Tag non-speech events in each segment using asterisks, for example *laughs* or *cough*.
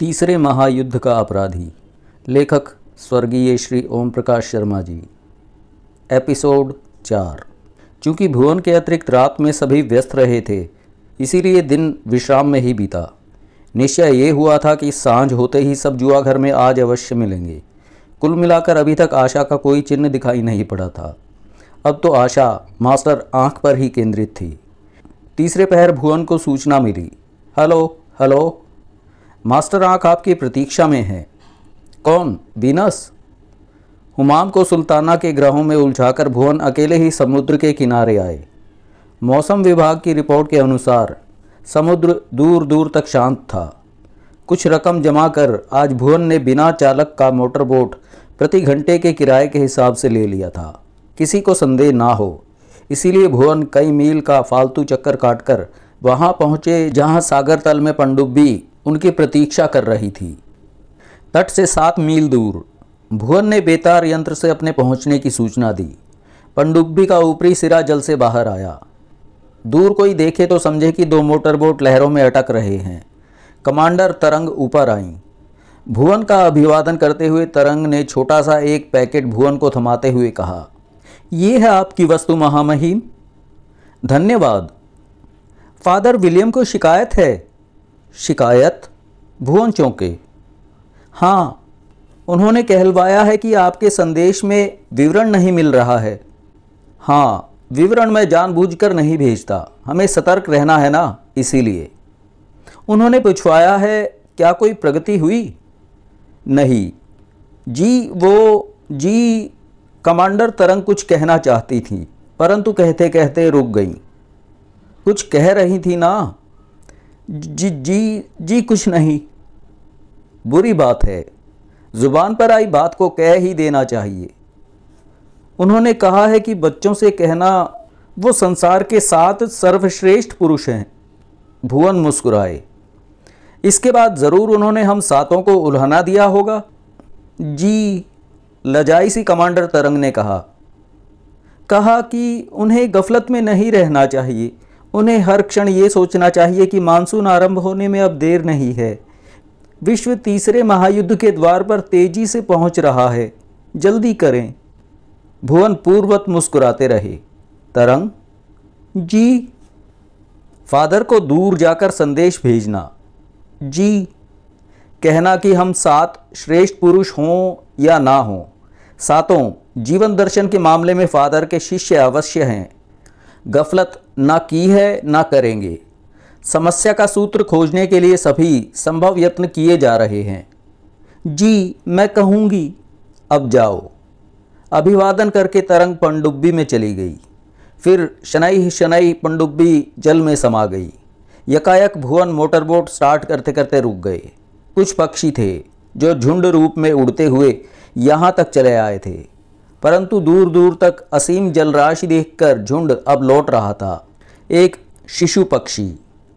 तीसरे महायुद्ध का अपराधी लेखक स्वर्गीय श्री ओम प्रकाश शर्मा जी एपिसोड चार चूंकि भुवन के अतिरिक्त रात में सभी व्यस्त रहे थे इसीलिए दिन विश्राम में ही बीता निश्चय ये हुआ था कि सांझ होते ही सब जुआ घर में आज अवश्य मिलेंगे कुल मिलाकर अभी तक आशा का कोई चिन्ह दिखाई नहीं पड़ा था अब तो आशा मास्टर आंख पर ही केंद्रित थी तीसरे पहर भुवन को सूचना मिली हेलो हेलो मास्टर आंख आपकी प्रतीक्षा में है कौन बीनस हुमाम को सुल्ताना के ग्रहों में उलझाकर भुवन अकेले ही समुद्र के किनारे आए मौसम विभाग की रिपोर्ट के अनुसार समुद्र दूर दूर तक शांत था कुछ रकम जमा कर आज भुवन ने बिना चालक का मोटरबोट प्रति घंटे के किराए के हिसाब से ले लिया था किसी को संदेह ना हो इसीलिए भुवन कई मील का फालतू चक्कर काटकर वहां पहुंचे जहां सागर तल में पनडुब्बी उनकी प्रतीक्षा कर रही थी तट से सात मील दूर भुवन ने बेतार यंत्र से अपने पहुंचने की सूचना दी पंडुब्बी का ऊपरी सिरा जल से बाहर आया दूर कोई देखे तो समझे कि दो मोटरबोट लहरों में अटक रहे हैं कमांडर तरंग ऊपर आई भुवन का अभिवादन करते हुए तरंग ने छोटा सा एक पैकेट भुवन को थमाते हुए कहा यह है आपकी वस्तु महामहिम धन्यवाद फादर विलियम को शिकायत है शिकायत भुवन चौके हाँ उन्होंने कहलवाया है कि आपके संदेश में विवरण नहीं मिल रहा है हाँ विवरण मैं जानबूझकर नहीं भेजता हमें सतर्क रहना है ना इसीलिए उन्होंने पूछवाया है क्या कोई प्रगति हुई नहीं जी वो जी कमांडर तरंग कुछ कहना चाहती थी परंतु कहते कहते रुक गई कुछ कह रही थी ना जी जी जी कुछ नहीं बुरी बात है ज़ुबान पर आई बात को कह ही देना चाहिए उन्होंने कहा है कि बच्चों से कहना वो संसार के सात सर्वश्रेष्ठ पुरुष हैं भुवन मुस्कुराए इसके बाद ज़रूर उन्होंने हम सातों को उल्हना दिया होगा जी लजाई सी कमांडर तरंग ने कहा कहा कि उन्हें गफलत में नहीं रहना चाहिए उन्हें हर क्षण ये सोचना चाहिए कि मानसून आरंभ होने में अब देर नहीं है विश्व तीसरे महायुद्ध के द्वार पर तेजी से पहुंच रहा है जल्दी करें भुवन पूर्वत मुस्कुराते रहे तरंग जी फादर को दूर जाकर संदेश भेजना जी कहना कि हम सात श्रेष्ठ पुरुष हों या ना हों सातों जीवन दर्शन के मामले में फादर के शिष्य अवश्य हैं गफलत ना की है ना करेंगे समस्या का सूत्र खोजने के लिए सभी संभव यत्न किए जा रहे हैं जी मैं कहूँगी अब जाओ अभिवादन करके तरंग पनडुब्बी में चली गई फिर शनाई शनाई पनडुब्बी जल में समा गई यकायक भुवन मोटरबोट स्टार्ट करते करते रुक गए कुछ पक्षी थे जो झुंड रूप में उड़ते हुए यहाँ तक चले आए थे परंतु दूर दूर तक असीम जलराशि देखकर झुंड अब लौट रहा था एक शिशु पक्षी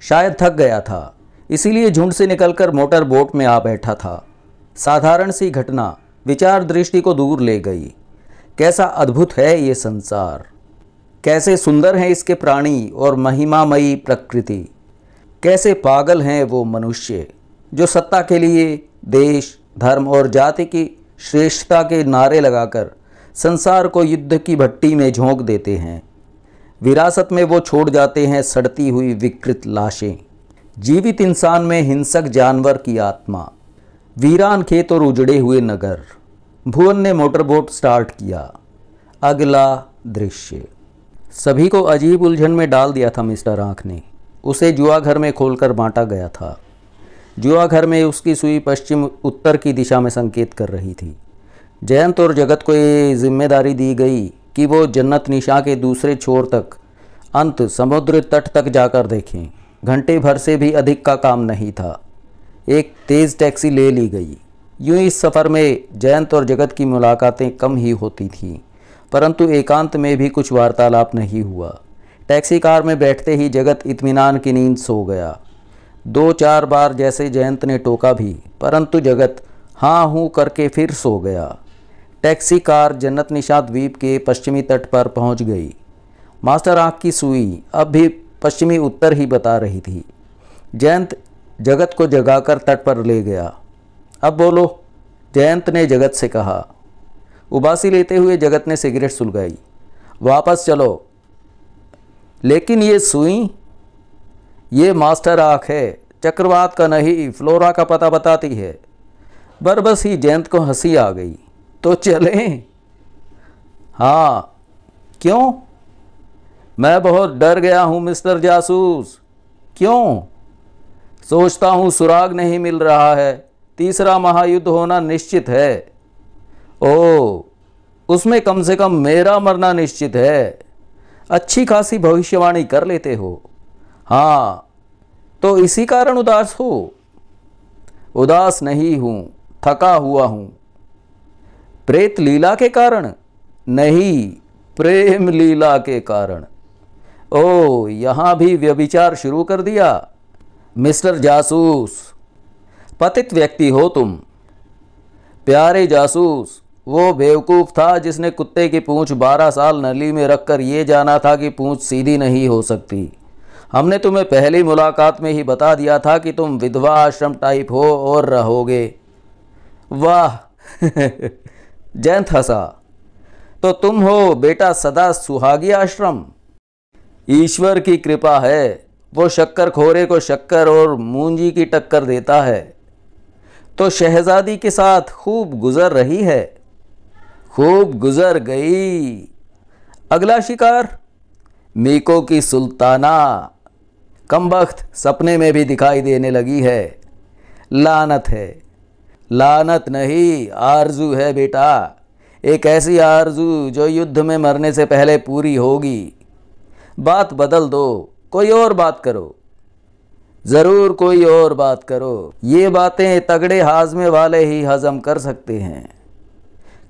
शायद थक गया था इसीलिए झुंड से निकलकर मोटर बोट में आ बैठा था साधारण सी घटना विचार दृष्टि को दूर ले गई कैसा अद्भुत है ये संसार कैसे सुंदर हैं इसके प्राणी और महिमामयी प्रकृति कैसे पागल हैं वो मनुष्य जो सत्ता के लिए देश धर्म और जाति की श्रेष्ठता के नारे लगाकर संसार को युद्ध की भट्टी में झोंक देते हैं विरासत में वो छोड़ जाते हैं सड़ती हुई विकृत लाशें जीवित इंसान में हिंसक जानवर की आत्मा वीरान खेत और उजड़े हुए नगर भुवन ने मोटरबोट स्टार्ट किया अगला दृश्य सभी को अजीब उलझन में डाल दिया था मिस्टर आँख ने उसे जुआ घर में खोलकर बांटा गया था जुआ घर में उसकी सुई पश्चिम उत्तर की दिशा में संकेत कर रही थी जयंत और जगत को ये जिम्मेदारी दी गई कि वो जन्नत निशा के दूसरे छोर तक अंत समुद्र तट तक जाकर देखें घंटे भर से भी अधिक का काम नहीं था एक तेज़ टैक्सी ले ली गई यूं इस सफ़र में जयंत और जगत की मुलाकातें कम ही होती थीं परंतु एकांत में भी कुछ वार्तालाप नहीं हुआ टैक्सी कार में बैठते ही जगत इत्मीनान की नींद सो गया दो चार बार जैसे जयंत ने टोका भी परंतु जगत हाँ हूँ करके फिर सो गया टैक्सी कार जन्नत निशा द्वीप के पश्चिमी तट पर पहुंच गई मास्टर आँख की सुई अब भी पश्चिमी उत्तर ही बता रही थी जयंत जगत को जगाकर तट पर ले गया अब बोलो जयंत ने जगत से कहा उबासी लेते हुए जगत ने सिगरेट सुलगाई वापस चलो लेकिन ये सुई ये मास्टर आँख है चक्रवात का नहीं फ्लोरा का पता बताती है बरबस ही जयंत को हंसी आ गई तो चलें हाँ क्यों मैं बहुत डर गया हूँ मिस्टर जासूस क्यों सोचता हूँ सुराग नहीं मिल रहा है तीसरा महायुद्ध होना निश्चित है ओ उसमें कम से कम मेरा मरना निश्चित है अच्छी खासी भविष्यवाणी कर लेते हो हाँ तो इसी कारण उदास हो उदास नहीं हूँ थका हुआ हूँ प्रेत लीला के कारण नहीं प्रेम लीला के कारण ओ यहाँ भी व्यभिचार शुरू कर दिया मिस्टर जासूस पतित व्यक्ति हो तुम प्यारे जासूस वो बेवकूफ़ था जिसने कुत्ते की पूंछ बारह साल नली में रखकर ये जाना था कि पूंछ सीधी नहीं हो सकती हमने तुम्हें पहली मुलाकात में ही बता दिया था कि तुम विधवा आश्रम टाइप हो और रहोगे वाह *laughs* जयंत हसा तो तुम हो बेटा सदा सुहागी आश्रम ईश्वर की कृपा है वो शक्कर खोरे को शक्कर और मूंजी की टक्कर देता है तो शहजादी के साथ खूब गुजर रही है खूब गुजर गई अगला शिकार मीको की सुल्ताना कमबख्त सपने में भी दिखाई देने लगी है लानत है लानत नहीं आरजू है बेटा एक ऐसी आरजू जो युद्ध में मरने से पहले पूरी होगी बात बदल दो कोई और बात करो ज़रूर कोई और बात करो ये बातें तगड़े हाजमे वाले ही हज़म कर सकते हैं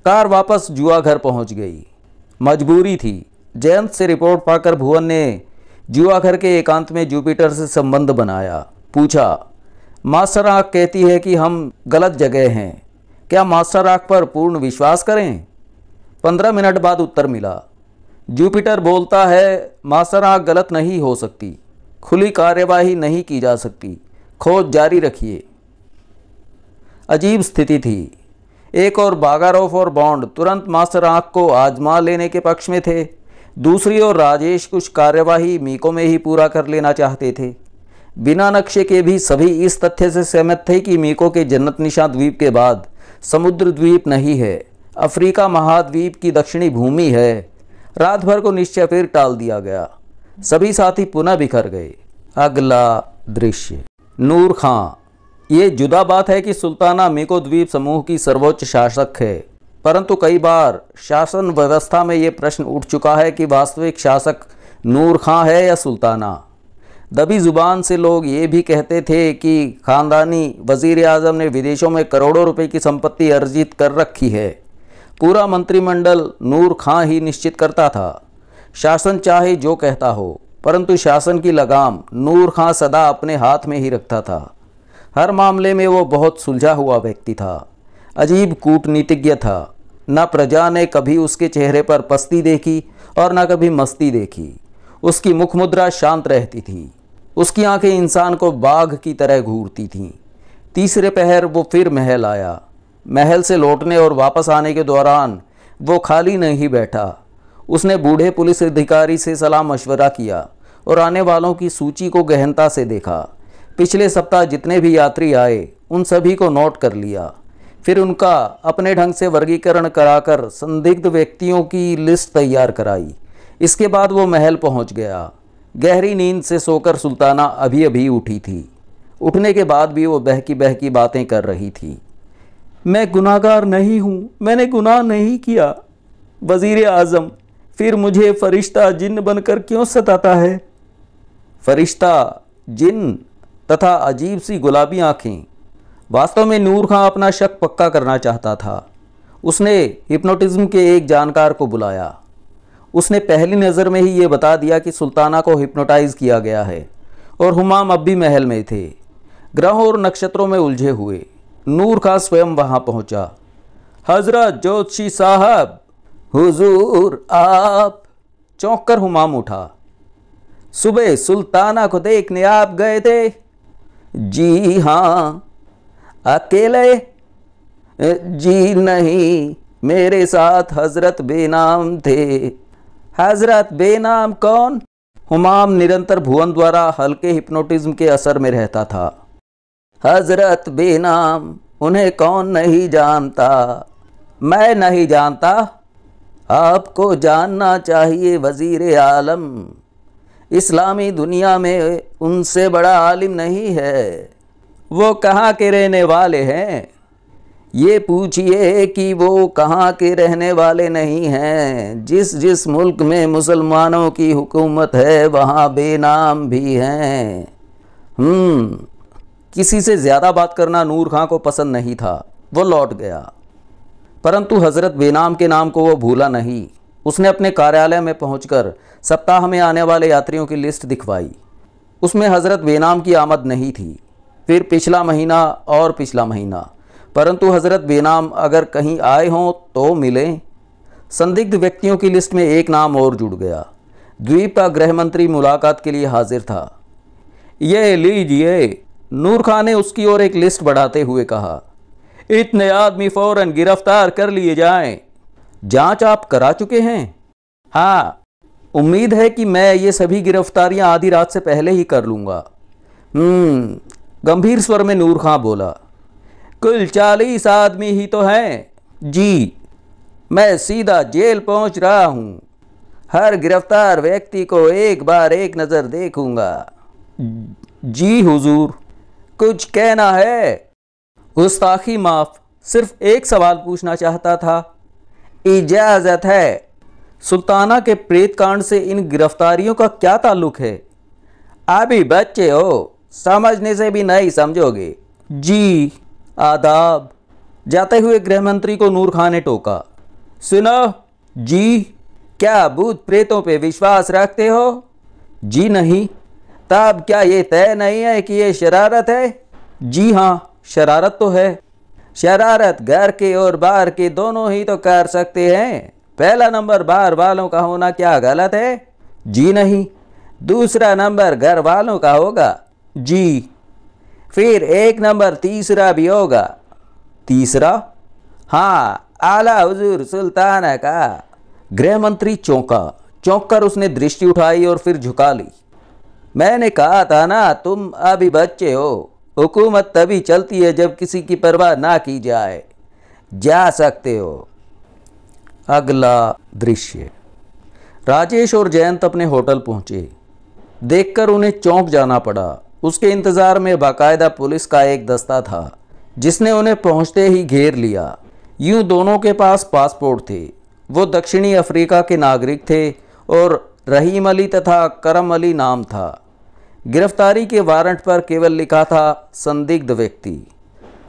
कार वापस जुआ घर पहुंच गई मजबूरी थी जयंत से रिपोर्ट पाकर भुवन ने जुआ घर के एकांत में जुपिटर से संबंध बनाया पूछा मास्टर आँख कहती है कि हम गलत जगह हैं क्या मास्टर आँख पर पूर्ण विश्वास करें पंद्रह मिनट बाद उत्तर मिला जुपिटर बोलता है मास्टर आँख गलत नहीं हो सकती खुली कार्यवाही नहीं की जा सकती खोज जारी रखिए अजीब स्थिति थी एक और बागारोफ और बॉन्ड तुरंत मास्टर आँख को आजमा लेने के पक्ष में थे दूसरी ओर राजेश कुछ कार्यवाही मीको में ही पूरा कर लेना चाहते थे बिना नक्शे के भी सभी इस तथ्य से सहमत थे कि मीको के जन्नत निशा द्वीप के बाद समुद्र द्वीप नहीं है अफ्रीका महाद्वीप की दक्षिणी भूमि है रात भर को निश्चय फिर टाल दिया गया सभी साथी पुनः बिखर गए अगला दृश्य नूर खां ये जुदा बात है कि सुल्ताना मीको द्वीप समूह की सर्वोच्च शासक है परंतु कई बार शासन व्यवस्था में ये प्रश्न उठ चुका है कि वास्तविक शासक नूर खां है या सुल्ताना दबी ज़ुबान से लोग ये भी कहते थे कि ख़ानदानी वज़ी अजम ने विदेशों में करोड़ों रुपए की संपत्ति अर्जित कर रखी है पूरा मंत्रिमंडल नूर खां ही निश्चित करता था शासन चाहे जो कहता हो परंतु शासन की लगाम नूर खां सदा अपने हाथ में ही रखता था हर मामले में वो बहुत सुलझा हुआ व्यक्ति था अजीब कूटनीतिज्ञ था न प्रजा ने कभी उसके चेहरे पर पस्ती देखी और न कभी मस्ती देखी उसकी मुखमुद्रा मुद्रा शांत रहती थी उसकी आंखें इंसान को बाघ की तरह घूरती थीं तीसरे पहर वो फिर महल आया महल से लौटने और वापस आने के दौरान वो खाली नहीं बैठा उसने बूढ़े पुलिस अधिकारी से सलाह मशवरा किया और आने वालों की सूची को गहनता से देखा पिछले सप्ताह जितने भी यात्री आए उन सभी को नोट कर लिया फिर उनका अपने ढंग से वर्गीकरण कराकर संदिग्ध व्यक्तियों की लिस्ट तैयार कराई इसके बाद वो महल पहुंच गया गहरी नींद से सोकर सुल्ताना अभी अभी उठी थी उठने के बाद भी वो बहकी बहकी बातें कर रही थी मैं गुनाहगार नहीं हूँ मैंने गुनाह नहीं किया वज़ीर आज़म फिर मुझे फरिश्ता जिन बनकर क्यों सताता है फरिश्ता जिन तथा अजीब सी गुलाबी आँखें वास्तव में नूर खां अपना शक पक्का करना चाहता था उसने हिप्नोटिज़्म के एक जानकार को बुलाया उसने पहली नज़र में ही ये बता दिया कि सुल्ताना को हिप्नोटाइज़ किया गया है और हुमाम अब भी महल में थे ग्रहों और नक्षत्रों में उलझे हुए नूर का स्वयं वहाँ पहुँचा हजरत ज्योतिषी साहब हुजूर आप चौंक कर हुमाम उठा सुबह सुल्ताना को देखने आप गए थे जी हाँ अकेले जी नहीं मेरे साथ हजरत बेनाम थे हजरत बेनाम कौन हुमाम निरंतर भुवन द्वारा हल्के हिप्नोटिज्म के असर में रहता था हजरत बेनाम उन्हें कौन नहीं जानता मैं नहीं जानता आपको जानना चाहिए वज़ीर आलम इस्लामी दुनिया में उनसे बड़ा आलिम नहीं है वो कहाँ के रहने वाले हैं ये पूछिए कि वो कहाँ के रहने वाले नहीं हैं जिस जिस मुल्क में मुसलमानों की हुकूमत है वहाँ बेनाम भी हैं हम्म, किसी से ज़्यादा बात करना नूर खां को पसंद नहीं था वो लौट गया परंतु हज़रत बेनाम के नाम को वो भूला नहीं उसने अपने कार्यालय में पहुंचकर सप्ताह में आने वाले यात्रियों की लिस्ट दिखवाई उसमें हज़रत बेनाम की आमद नहीं थी फिर पिछला महीना और पिछला महीना परंतु हज़रत बेनाम अगर कहीं आए हों तो मिलें संदिग्ध व्यक्तियों की लिस्ट में एक नाम और जुड़ गया द्वीप का गृह मंत्री मुलाकात के लिए हाजिर था ये लीजिए नूर खान ने उसकी ओर एक लिस्ट बढ़ाते हुए कहा इतने आदमी फौरन गिरफ्तार कर लिए जाएं। जांच आप करा चुके हैं हाँ उम्मीद है कि मैं ये सभी गिरफ्तारियां आधी रात से पहले ही कर लूंगा हम्म गंभीर स्वर में नूर खां बोला कुल चालीस आदमी ही तो हैं जी मैं सीधा जेल पहुंच रहा हूं हर गिरफ्तार व्यक्ति को एक बार एक नज़र देखूंगा जी हुजूर कुछ कहना है गुस्ताखी माफ़ सिर्फ एक सवाल पूछना चाहता था इजाज़त है सुल्ताना के प्रेत कांड से इन गिरफ्तारियों का क्या ताल्लुक है अभी बच्चे हो समझने से भी नहीं समझोगे जी आदाब जाते हुए गृह मंत्री को नूर खान ने टोका सुनो जी क्या भूत प्रेतों पे विश्वास रखते हो जी नहीं तब क्या ये तय नहीं है कि ये शरारत है जी हाँ शरारत तो है शरारत घर के और बाहर के दोनों ही तो कर सकते हैं पहला नंबर बाहर वालों का होना क्या गलत है जी नहीं दूसरा नंबर घर वालों का होगा जी फिर एक नंबर तीसरा भी होगा तीसरा हाँ आला हजूर सुल्तान का गृह मंत्री चौंका चौंक कर उसने दृष्टि उठाई और फिर झुका ली मैंने कहा था ना तुम अभी बच्चे हो हुकूमत तभी चलती है जब किसी की परवाह ना की जाए जा सकते हो अगला दृश्य राजेश और जयंत अपने होटल पहुंचे देखकर उन्हें चौंक जाना पड़ा उसके इंतज़ार में बाकायदा पुलिस का एक दस्ता था जिसने उन्हें पहुंचते ही घेर लिया यूं दोनों के पास पासपोर्ट थे वो दक्षिणी अफ्रीका के नागरिक थे और रहीम अली तथा करम अली नाम था गिरफ्तारी के वारंट पर केवल लिखा था संदिग्ध व्यक्ति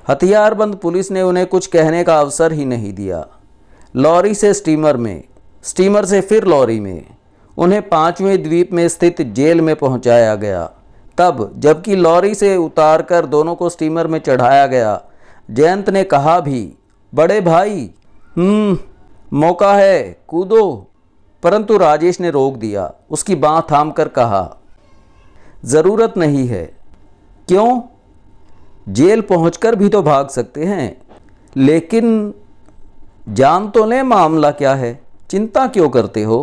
हथियारबंद पुलिस ने उन्हें कुछ कहने का अवसर ही नहीं दिया लॉरी से स्टीमर में स्टीमर से फिर लॉरी में उन्हें पांचवें द्वीप में स्थित जेल में पहुंचाया गया तब जबकि लॉरी से उतारकर दोनों को स्टीमर में चढ़ाया गया जयंत ने कहा भी बड़े भाई हम्म, मौका है कूदो परंतु राजेश ने रोक दिया उसकी बाँ थाम कर कहा ज़रूरत नहीं है क्यों जेल पहुंचकर भी तो भाग सकते हैं लेकिन जान तो ले मामला क्या है चिंता क्यों करते हो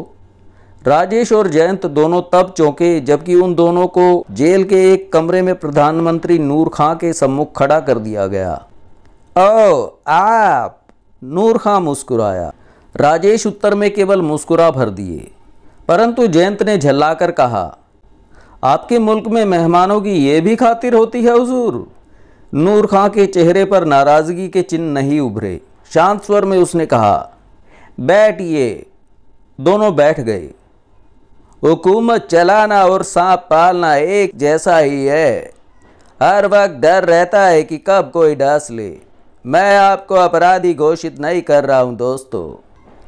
राजेश और जयंत दोनों तब चौंके जबकि उन दोनों को जेल के एक कमरे में प्रधानमंत्री नूर खां के सम्मुख खड़ा कर दिया गया ओ आप नूर खां मुस्कुराया राजेश उत्तर में केवल मुस्कुरा भर दिए परंतु जयंत ने झल्लाकर कहा आपके मुल्क में मेहमानों की ये भी खातिर होती है हजूर नूर खां के चेहरे पर नाराज़गी के चिन्ह नहीं उभरे शांत स्वर में उसने कहा बैठिए दोनों बैठ गए हुकूमत चलाना और सांप पालना एक जैसा ही है हर वक्त डर रहता है कि कब कोई डांस ले मैं आपको अपराधी घोषित नहीं कर रहा हूं दोस्तों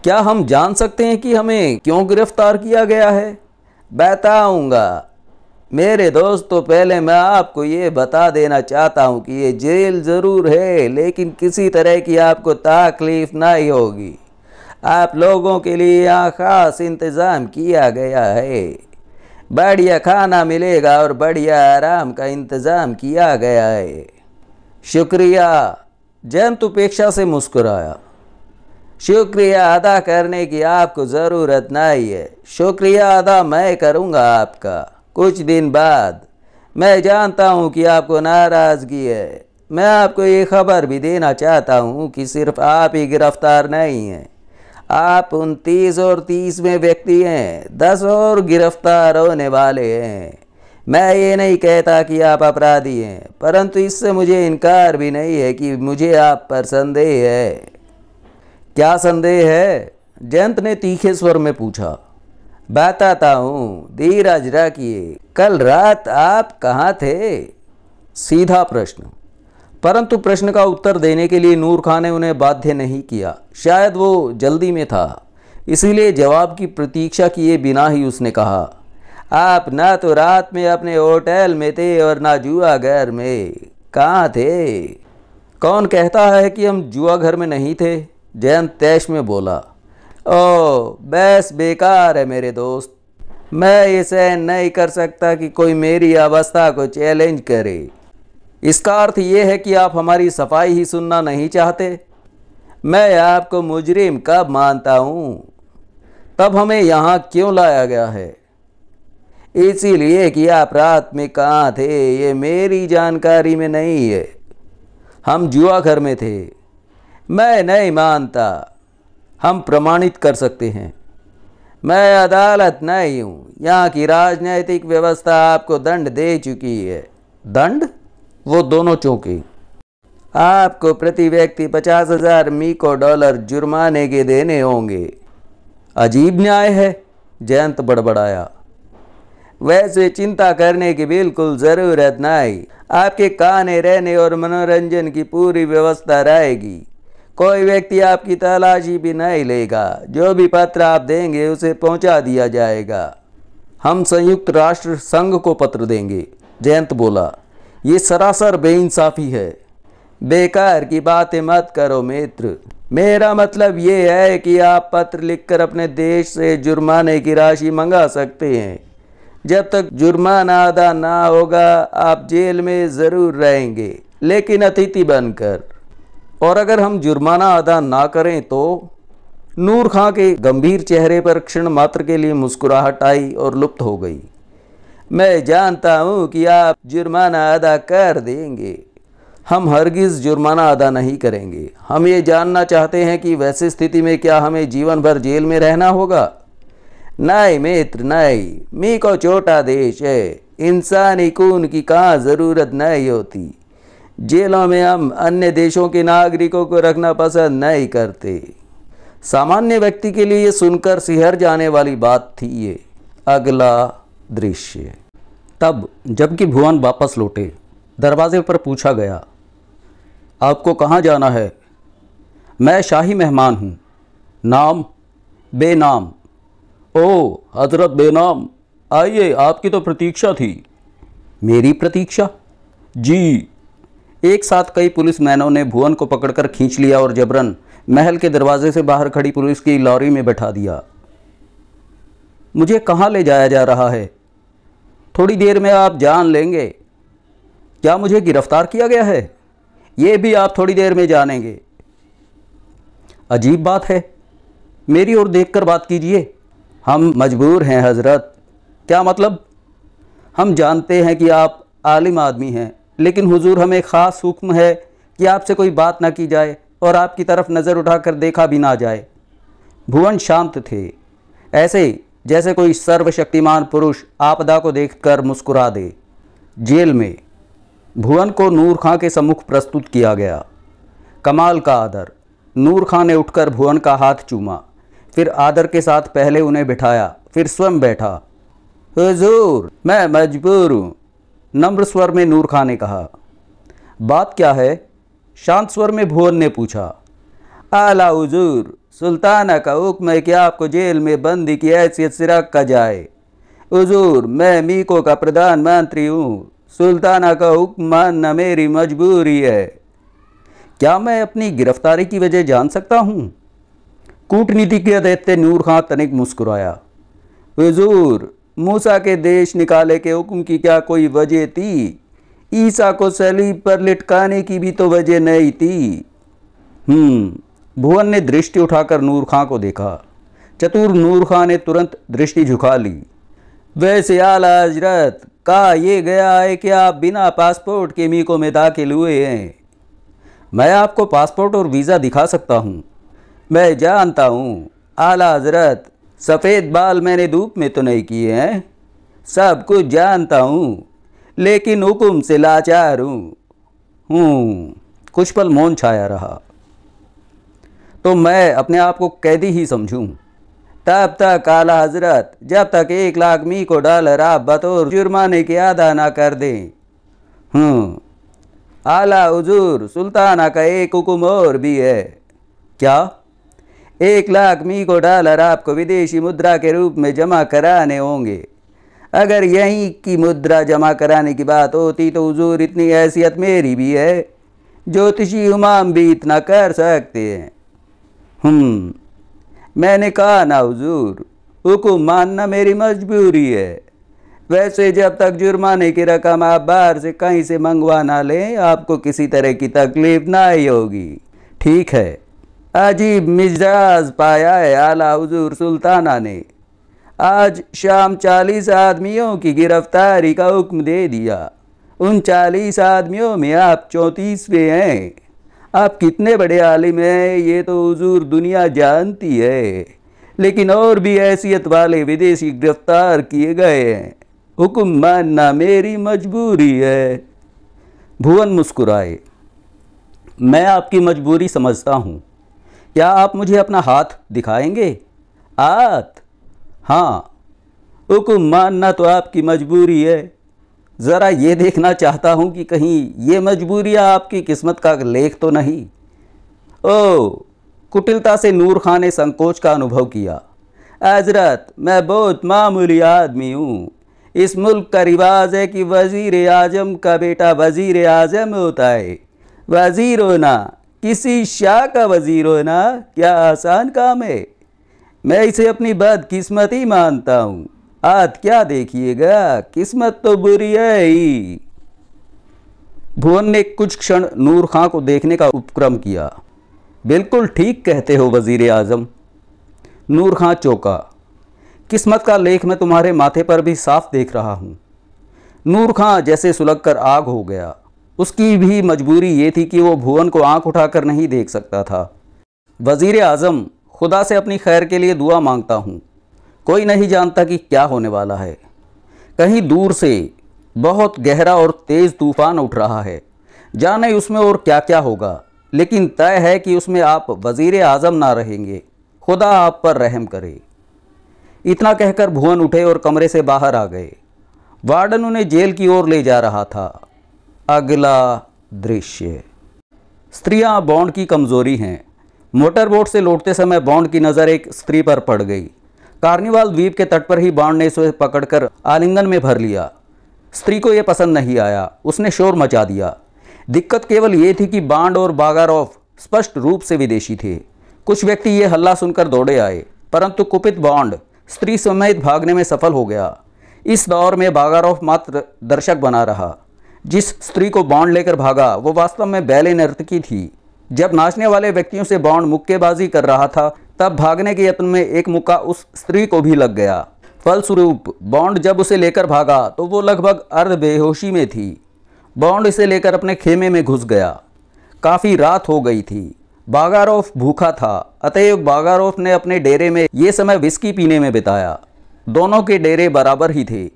क्या हम जान सकते हैं कि हमें क्यों गिरफ्तार किया गया है बताऊंगा मेरे दोस्तों पहले मैं आपको ये बता देना चाहता हूँ कि ये जेल ज़रूर है लेकिन किसी तरह की आपको तकलीफ़ नहीं होगी आप लोगों के लिए यहाँ ख़ास इंतज़ाम किया गया है बढ़िया खाना मिलेगा और बढ़िया आराम का इंतज़ाम किया गया है शुक्रिया जयंत उपेक्षा से मुस्कुराया शुक्रिया अदा करने की आपको ज़रूरत नहीं है शुक्रिया अदा मैं करूँगा आपका कुछ दिन बाद मैं जानता हूँ कि आपको नाराज़गी है मैं आपको ये खबर भी देना चाहता हूँ कि सिर्फ आप ही गिरफ़्तार नहीं हैं आप उनतीस और तीस में व्यक्ति हैं दस और गिरफ्तार होने वाले हैं मैं ये नहीं कहता कि आप अपराधी हैं परंतु इससे मुझे इनकार भी नहीं है कि मुझे आप पर संदेह है क्या संदेह है जयंत ने तीखे स्वर में पूछा बताता हूँ धीरज रखिए कल रात आप कहाँ थे सीधा प्रश्न परंतु प्रश्न का उत्तर देने के लिए नूर खान ने उन्हें बाध्य नहीं किया शायद वो जल्दी में था इसीलिए जवाब की प्रतीक्षा किए बिना ही उसने कहा आप ना तो रात में अपने होटल में थे और ना जुआ घर में कहाँ थे कौन कहता है कि हम जुआ घर में नहीं थे जयंत तैश में बोला ओ बस बेकार है मेरे दोस्त मैं ये सहन नहीं कर सकता कि कोई मेरी अवस्था को चैलेंज करे इसका अर्थ ये है कि आप हमारी सफाई ही सुनना नहीं चाहते मैं आपको मुजरिम कब मानता हूँ तब हमें यहाँ क्यों लाया गया है इसीलिए कि आप रात में कहाँ थे ये मेरी जानकारी में नहीं है हम जुआ घर में थे मैं नहीं मानता हम प्रमाणित कर सकते हैं मैं अदालत नहीं हूँ यहाँ की राजनैतिक व्यवस्था आपको दंड दे चुकी है दंड वो दोनों चौंके आपको प्रति व्यक्ति पचास हजार मीको डॉलर जुर्माने के देने होंगे अजीब न्याय है जयंत बड़बड़ाया वैसे चिंता करने की बिल्कुल ज़रूरत न आई आपके खाने रहने और मनोरंजन की पूरी व्यवस्था रहेगी कोई व्यक्ति आपकी तलाशी भी नहीं लेगा जो भी पत्र आप देंगे उसे पहुंचा दिया जाएगा हम संयुक्त राष्ट्र संघ को पत्र देंगे जयंत बोला ये सरासर बेइंसाफ़ी है बेकार की बातें मत करो मित्र मेरा मतलब ये है कि आप पत्र लिखकर अपने देश से जुर्माने की राशि मंगा सकते हैं जब तक जुर्माना अदा ना होगा आप जेल में ज़रूर रहेंगे लेकिन अतिथि बनकर और अगर हम जुर्माना अदा ना करें तो नूर खां के गंभीर चेहरे पर क्षण मात्र के लिए मुस्कुराहट आई और लुप्त हो गई मैं जानता हूँ कि आप जुर्माना अदा कर देंगे हम हरगिज़ जुर्माना अदा नहीं करेंगे हम ये जानना चाहते हैं कि वैसे स्थिति में क्या हमें जीवन भर जेल में रहना होगा नहीं मित्र नहीं मी को छोटा देश है इंसानी खून की कहाँ ज़रूरत नहीं होती जेलों में हम अन्य देशों के नागरिकों को रखना पसंद नहीं करते सामान्य व्यक्ति के लिए सुनकर सिहर जाने वाली बात थी ये अगला दृश्य तब जबकि भुवन वापस लौटे दरवाजे पर पूछा गया आपको कहाँ जाना है मैं शाही मेहमान हूँ नाम बेनाम ओ हजरत बेनाम आइए आपकी तो प्रतीक्षा थी मेरी प्रतीक्षा जी एक साथ कई पुलिस मैनों ने भुवन को पकड़कर खींच लिया और जबरन महल के दरवाजे से बाहर खड़ी पुलिस की लॉरी में बैठा दिया मुझे कहाँ ले जाया जा रहा है थोड़ी देर में आप जान लेंगे क्या मुझे गिरफ्तार किया गया है ये भी आप थोड़ी देर में जानेंगे अजीब बात है मेरी ओर देखकर बात कीजिए हम मजबूर हैं हज़रत क्या मतलब हम जानते हैं कि आप आलिम आदमी हैं लेकिन हुजूर हमें ख़ास हुक्म है कि आपसे कोई बात ना की जाए और आपकी तरफ नज़र उठाकर देखा भी ना जाए भुवन शांत थे ऐसे जैसे कोई सर्वशक्तिमान पुरुष आपदा को देखकर मुस्कुरा दे जेल में भुवन को नूर खां के सम्मुख प्रस्तुत किया गया कमाल का आदर नूर खां ने उठकर भुवन का हाथ चूमा फिर आदर के साथ पहले उन्हें बिठाया फिर स्वयं बैठा हुजूर मैं मजबूर हूँ नम्र स्वर में नूर खां ने कहा बात क्या है शांत स्वर में भुवन ने पूछा आला हुजूर सुल्ताना का हुक्म है कि आपको जेल में बंदी की हैसियत से रखा जाए हजूर मैं मीको का प्रधानमंत्री हूँ सुल्ताना का हुक्म मानना मेरी मजबूरी है क्या मैं अपनी गिरफ्तारी की वजह जान सकता हूँ कूटनीति के देखते नूर खां तनिक मुस्कुराया हजूर मूसा के देश निकाले के हुक्म की क्या कोई वजह थी ईसा को सलीब पर लटकाने की भी तो वजह नहीं थी हम्म भुवन ने दृष्टि उठाकर नूर खां को देखा चतुर नूर खां ने तुरंत दृष्टि झुका ली वैसे आला हजरत कहा यह गया है कि आप बिना पासपोर्ट के मीको में दाखिल हुए हैं मैं आपको पासपोर्ट और वीज़ा दिखा सकता हूँ मैं जानता हूँ आला हजरत सफ़ेद बाल मैंने धूप में तो नहीं किए हैं सब कुछ जानता हूँ लेकिन हुक्म से लाचार हूँ हूँ कुछ पल मौन छाया रहा तो मैं अपने आप को कैदी ही समझूं तब तक आला हजरत जब तक एक लाख मी को डॉलर आप बतौर जुर्माने की अदा ना कर दें हूँ हम्म, आला हजूर सुल्ताना का एक हुकुम और भी है क्या एक लाख मी को डॉलर आपको विदेशी मुद्रा के रूप में जमा कराने होंगे अगर यहीं की मुद्रा जमा कराने की बात होती तो हजूर इतनी हैसियत मेरी भी है ज्योतिषी उमाम भी इतना कर सकते हैं मैंने कहा ना हजूर हुकुम मानना मेरी मजबूरी है वैसे जब तक जुर्माने की रकम आप बाहर से कहीं से मंगवा ना लें आपको किसी तरह की तकलीफ ना आई होगी ठीक है अजीब मिजाज पाया है आला हजूर सुल्ताना ने आज शाम चालीस आदमियों की गिरफ्तारी का हुक्म दे दिया उन चालीस आदमियों में आप चौंतीसवें हैं आप कितने बड़े आलिम हैं ये तो हजूर दुनिया जानती है लेकिन और भी हैसियत वाले विदेशी गिरफ्तार किए गए हैं हुक्म मानना मेरी मजबूरी है भुवन मुस्कुराए मैं आपकी मजबूरी समझता हूँ क्या आप मुझे अपना हाथ दिखाएंगे आत हाँ हुक्म मानना तो आपकी मजबूरी है ज़रा ये देखना चाहता हूँ कि कहीं ये मजबूरियाँ आपकी किस्मत का लेख तो नहीं ओ कुटिलता से नूर खां ने संकोच का अनुभव किया हजरत मैं बहुत मामूली आदमी हूँ इस मुल्क का रिवाज है कि वज़ीर आजम का बेटा वज़ीर आजम होता है वज़ीर होना किसी शाह का वज़ीर होना क्या आसान काम है मैं इसे अपनी बदकिस्मती मानता हूँ आज क्या देखिएगा किस्मत तो बुरी है भुवन ने कुछ क्षण नूर खां को देखने का उपक्रम किया बिल्कुल ठीक कहते हो वजीर आजम नूर खां चौका किस्मत का लेख मैं तुम्हारे माथे पर भी साफ देख रहा हूँ नूर खां जैसे सुलग कर आग हो गया उसकी भी मजबूरी ये थी कि वो भुवन को आंख उठाकर नहीं देख सकता था वजीर आजम खुदा से अपनी खैर के लिए दुआ मांगता हूँ कोई नहीं जानता कि क्या होने वाला है कहीं दूर से बहुत गहरा और तेज़ तूफान उठ रहा है जाने उसमें और क्या क्या होगा लेकिन तय है कि उसमें आप वज़ीर आज़म ना रहेंगे खुदा आप पर रहम करे इतना कहकर भुवन उठे और कमरे से बाहर आ गए वार्डन उन्हें जेल की ओर ले जा रहा था अगला दृश्य स्त्रियां बॉन्ड की कमज़ोरी हैं मोटरबोट से लौटते समय बॉन्ड की नज़र एक स्त्री पर पड़ गई कार्निवाल द्वीप के तट पर ही बाण ने इसे पकड़कर आलिंगन में भर लिया स्त्री को यह पसंद नहीं आया उसने शोर मचा दिया दिक्कत केवल ये थी कि बाण और बागारोफ स्पष्ट रूप से विदेशी थे कुछ व्यक्ति ये हल्ला सुनकर दौड़े आए परंतु कुपित बांड स्त्री समेत भागने में सफल हो गया इस दौर में बागारॉफ मात्र दर्शक बना रहा जिस स्त्री को बाड लेकर भागा वो वास्तव में बैले नर्तकी थी जब नाचने वाले व्यक्तियों से बाड मुक्केबाजी कर रहा था तब भागने के यत्न में एक मुक्का उस स्त्री को भी लग गया फलस्वरूप बॉन्ड जब उसे लेकर भागा तो वो लगभग अर्ध बेहोशी में थी बॉन्ड इसे लेकर अपने खेमे में घुस गया काफ़ी रात हो गई थी बागारोफ भूखा था अतएव बागारोफ ने अपने डेरे में ये समय विस्की पीने में बिताया दोनों के डेरे बराबर ही थे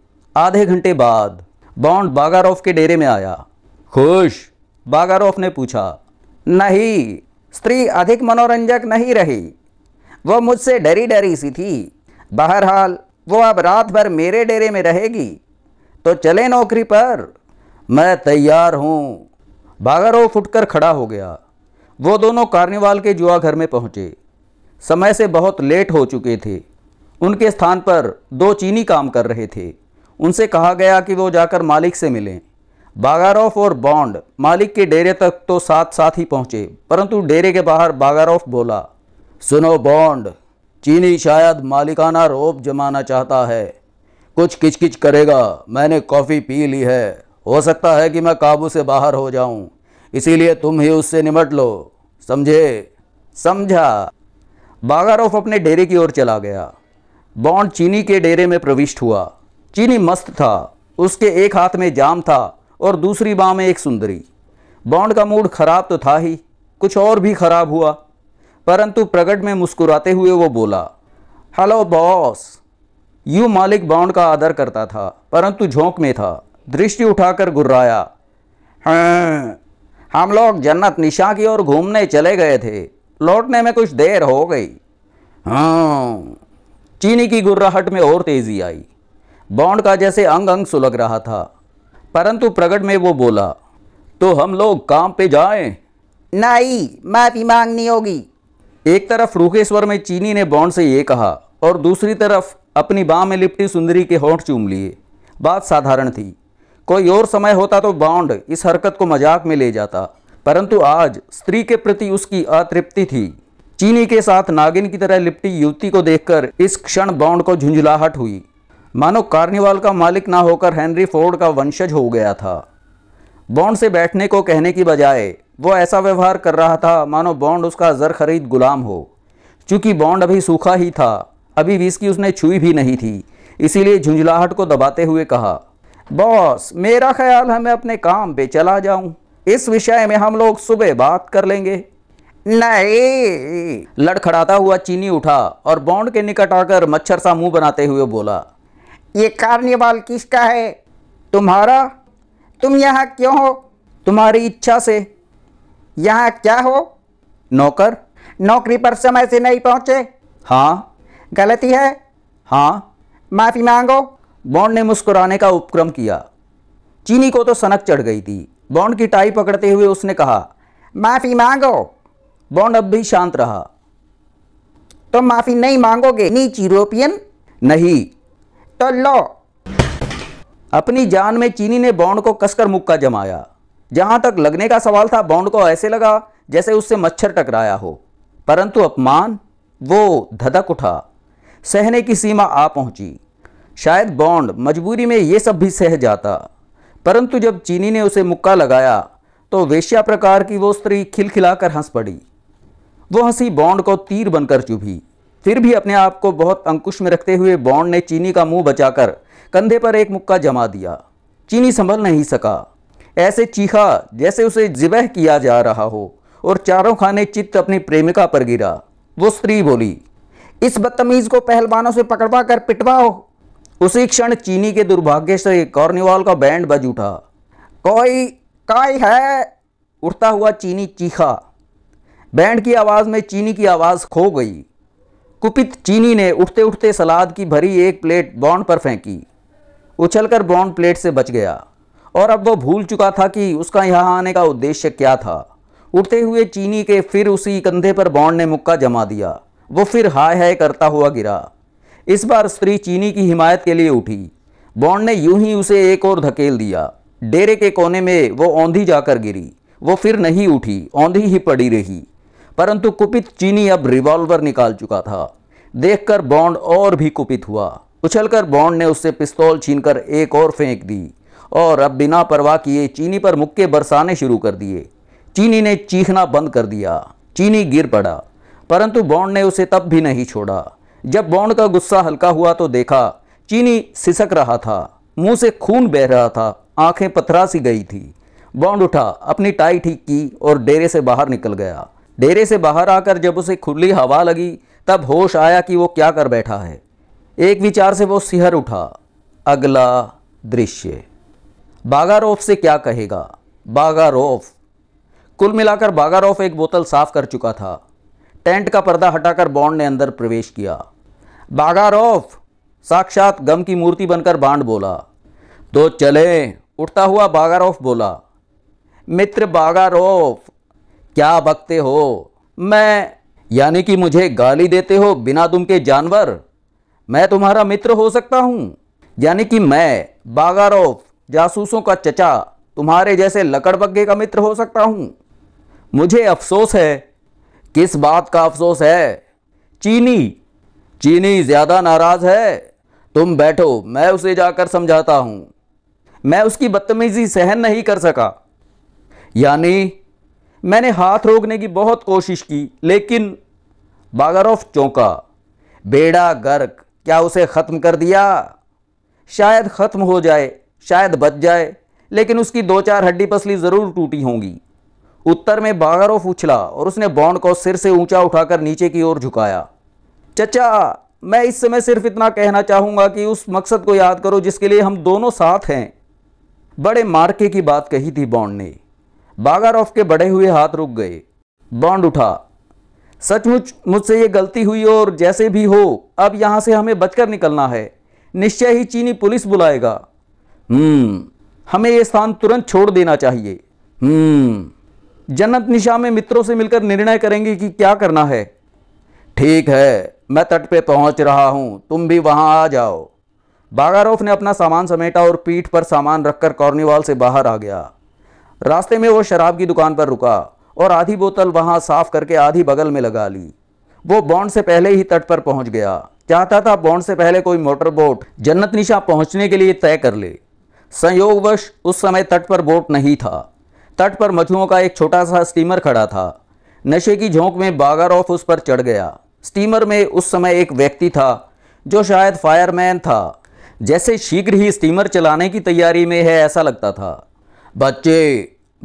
आधे घंटे बाद बॉन्ड बागारोफ के डेरे में आया खुश बागारोफ ने पूछा नहीं स्त्री अधिक मनोरंजक नहीं रही वो मुझसे डरी डरी सी थी बहरहाल वो अब रात भर मेरे डेरे में रहेगी तो चले नौकरी पर मैं तैयार हूँ भागरो फुटकर खड़ा हो गया वो दोनों कार्निवाल के जुआ घर में पहुँचे समय से बहुत लेट हो चुके थे उनके स्थान पर दो चीनी काम कर रहे थे उनसे कहा गया कि वो जाकर मालिक से मिलें बागारोफ और बॉन्ड मालिक के डेरे तक तो साथ साथ ही पहुँचे परंतु डेरे के बाहर बागारोफ बोला सुनो बॉन्ड चीनी शायद मालिकाना रोप जमाना चाहता है कुछ किचकिच करेगा मैंने कॉफ़ी पी ली है हो सकता है कि मैं काबू से बाहर हो जाऊं इसीलिए तुम ही उससे निमट लो समझे समझा बागारोफ अपने डेरे की ओर चला गया बॉन्ड चीनी के डेरे में प्रविष्ट हुआ चीनी मस्त था उसके एक हाथ में जाम था और दूसरी बाँ में एक सुंदरी बॉन्ड का मूड खराब तो था ही कुछ और भी खराब हुआ परंतु प्रगट में मुस्कुराते हुए वो बोला हेलो बॉस यूँ मालिक बाउंड का आदर करता था परंतु झोंक में था दृष्टि उठाकर गुर्राया हाँ, हम लोग जन्नत निशा की ओर घूमने चले गए थे लौटने में कुछ देर हो गई हाँ चीनी की गुर्राहट में और तेज़ी आई बॉन्ड का जैसे अंग अंग सुलग रहा था परंतु प्रगट में वो बोला तो हम लोग काम पे जाएं नहीं माफ़ी मांगनी होगी एक तरफ रूखेश्वर में चीनी ने बॉन्ड से ये कहा और दूसरी तरफ अपनी बाँ में लिपटी सुंदरी के होंठ चूम लिए बात साधारण थी कोई और समय होता तो बॉन्ड इस हरकत को मजाक में ले जाता परंतु आज स्त्री के प्रति उसकी अतृप्ति थी चीनी के साथ नागिन की तरह लिपटी युवती को देखकर इस क्षण बॉन्ड को झुंझुलाहट हुई मानो कार्निवाल का मालिक ना होकर हेनरी फोर्ड का वंशज हो गया था बॉन्ड से बैठने को कहने की बजाय वो ऐसा व्यवहार कर रहा था मानो बॉन्ड उसका जर खरीद गुलाम हो चूँकि बॉन्ड अभी सूखा ही था अभी विस्की उसने छुई भी नहीं थी इसीलिए झुंझलाहट को दबाते हुए कहा बॉस मेरा ख्याल है मैं अपने काम पे चला जाऊं इस विषय में हम लोग सुबह बात कर लेंगे नहीं लड़खड़ाता हुआ चीनी उठा और बॉन्ड के निकट आकर मच्छर सा मुंह बनाते हुए बोला ये कार्निवाल किसका है तुम्हारा तुम यहाँ क्यों हो तुम्हारी इच्छा से यहाँ क्या हो नौकर नौकरी पर समय से नहीं पहुँचे हाँ गलती है हाँ माफ़ी मांगो बॉन्ड ने मुस्कुराने का उपक्रम किया चीनी को तो सनक चढ़ गई थी बॉन्ड की टाई पकड़ते हुए उसने कहा माफ़ी मांगो बॉन्ड अब भी शांत रहा तो माफ़ी नहीं मांगोगे नीच यूरोपियन नहीं तो लो अपनी जान में चीनी ने बॉन्ड को कसकर मुक्का जमाया जहां तक लगने का सवाल था बॉन्ड को ऐसे लगा जैसे उससे मच्छर टकराया हो परंतु अपमान वो धधक उठा सहने की सीमा आ पहुंची शायद बॉन्ड मजबूरी में ये सब भी सह जाता परंतु जब चीनी ने उसे मुक्का लगाया तो वेश्या प्रकार की वो स्त्री खिलखिलाकर हंस पड़ी वो हंसी बॉन्ड को तीर बनकर चुभी फिर भी अपने आप को बहुत अंकुश में रखते हुए बॉन्ड ने चीनी का मुंह बचाकर कंधे पर एक मुक्का जमा दिया चीनी संभल नहीं सका ऐसे चीखा जैसे उसे जिबह किया जा रहा हो और चारों खाने चित्त अपनी प्रेमिका पर गिरा वो स्त्री बोली इस बदतमीज़ को पहलवानों से पकड़वा कर पिटवाओ उसी क्षण चीनी के दुर्भाग्य से कॉर्निवाल का बैंड बज उठा कोई काई है उठता हुआ चीनी चीखा बैंड की आवाज़ में चीनी की आवाज़ खो गई कुपित चीनी ने उठते उठते सलाद की भरी एक प्लेट बॉन्ड पर फेंकी उछलकर बॉन्ड प्लेट से बच गया और अब वो भूल चुका था कि उसका यहाँ आने का उद्देश्य क्या था उठते हुए चीनी के फिर उसी कंधे पर बॉन्ड ने मुक्का जमा दिया वो फिर हाय हाय करता हुआ गिरा इस बार स्त्री चीनी की हिमायत के लिए उठी बॉन्ड ने यूं ही उसे एक और धकेल दिया डेरे के कोने में वो औंधी जाकर गिरी वो फिर नहीं उठी औंधी ही पड़ी रही परंतु कुपित चीनी अब रिवॉल्वर निकाल चुका था देखकर बॉन्ड और भी कुपित हुआ उछलकर बॉन्ड ने उससे पिस्तौल छीनकर एक और फेंक दी और अब बिना परवाह किए चीनी पर मुक्के बरसाने शुरू कर दिए चीनी ने चीखना बंद कर दिया चीनी गिर पड़ा परंतु बॉन्ड ने उसे तब भी नहीं छोड़ा जब बॉन्ड का गुस्सा हल्का हुआ तो देखा चीनी सिसक रहा था मुंह से खून बह रहा था आंखें पथरा सी गई थी बॉन्ड उठा अपनी टाई ठीक की और डेरे से बाहर निकल गया डेरे से बाहर आकर जब उसे खुली हवा लगी तब होश आया कि वो क्या कर बैठा है एक विचार से वो सिहर उठा अगला दृश्य बागारोफ से क्या कहेगा बागारोफ कुल मिलाकर बागारोफ एक बोतल साफ कर चुका था टेंट का पर्दा हटाकर बॉन्ड ने अंदर प्रवेश किया बागारोफ साक्षात गम की मूर्ति बनकर बांड बोला तो चले उठता हुआ बागारोफ बोला मित्र बागारोफ क्या बकते हो मैं यानी कि मुझे गाली देते हो बिना तुम के जानवर मैं तुम्हारा मित्र हो सकता हूँ यानी कि मैं बागारोफ जासूसों का चचा तुम्हारे जैसे लकड़बग्गे का मित्र हो सकता हूं मुझे अफसोस है किस बात का अफसोस है चीनी चीनी ज़्यादा नाराज़ है तुम बैठो मैं उसे जाकर समझाता हूं मैं उसकी बदतमीज़ी सहन नहीं कर सका यानी मैंने हाथ रोकने की बहुत कोशिश की लेकिन बागरॉफ चौंका बेड़ा गर्क क्या उसे ख़त्म कर दिया शायद ख़त्म हो जाए शायद बच जाए लेकिन उसकी दो चार हड्डी पसली ज़रूर टूटी होंगी उत्तर में बागारोफ उछला और उसने बॉन्ड को सिर से ऊंचा उठाकर नीचे की ओर झुकाया चचा मैं इस समय सिर्फ इतना कहना चाहूंगा कि उस मकसद को याद करो जिसके लिए हम दोनों साथ हैं बड़े मार्के की बात कही थी बॉन्ड ने बागारोफ के बड़े हुए हाथ रुक गए बॉन्ड उठा सचमुच मुझसे ये गलती हुई और जैसे भी हो अब यहां से हमें बचकर निकलना है निश्चय ही चीनी पुलिस बुलाएगा हम्म। हमें ये स्थान तुरंत छोड़ देना चाहिए हम्म जन्नत निशा में मित्रों से मिलकर निर्णय करेंगे कि क्या करना है ठीक है मैं तट पे पहुंच रहा हूं तुम भी वहां आ जाओ बागारोफ ने अपना सामान समेटा और पीठ पर सामान रखकर कॉर्निवाल से बाहर आ गया रास्ते में वो शराब की दुकान पर रुका और आधी बोतल वहां साफ करके आधी बगल में लगा ली वो बॉन्ड से पहले ही तट पर पहुंच गया चाहता था बॉन्ड से पहले कोई मोटरबोट जन्नत निशा पहुंचने के लिए तय कर ले संयोगवश उस समय तट पर बोट नहीं था तट पर मछुओं का एक छोटा सा स्टीमर खड़ा था नशे की झोंक में बागर ऑफ उस पर चढ़ गया स्टीमर में उस समय एक व्यक्ति था जो शायद फायरमैन था जैसे शीघ्र ही स्टीमर चलाने की तैयारी में है ऐसा लगता था बच्चे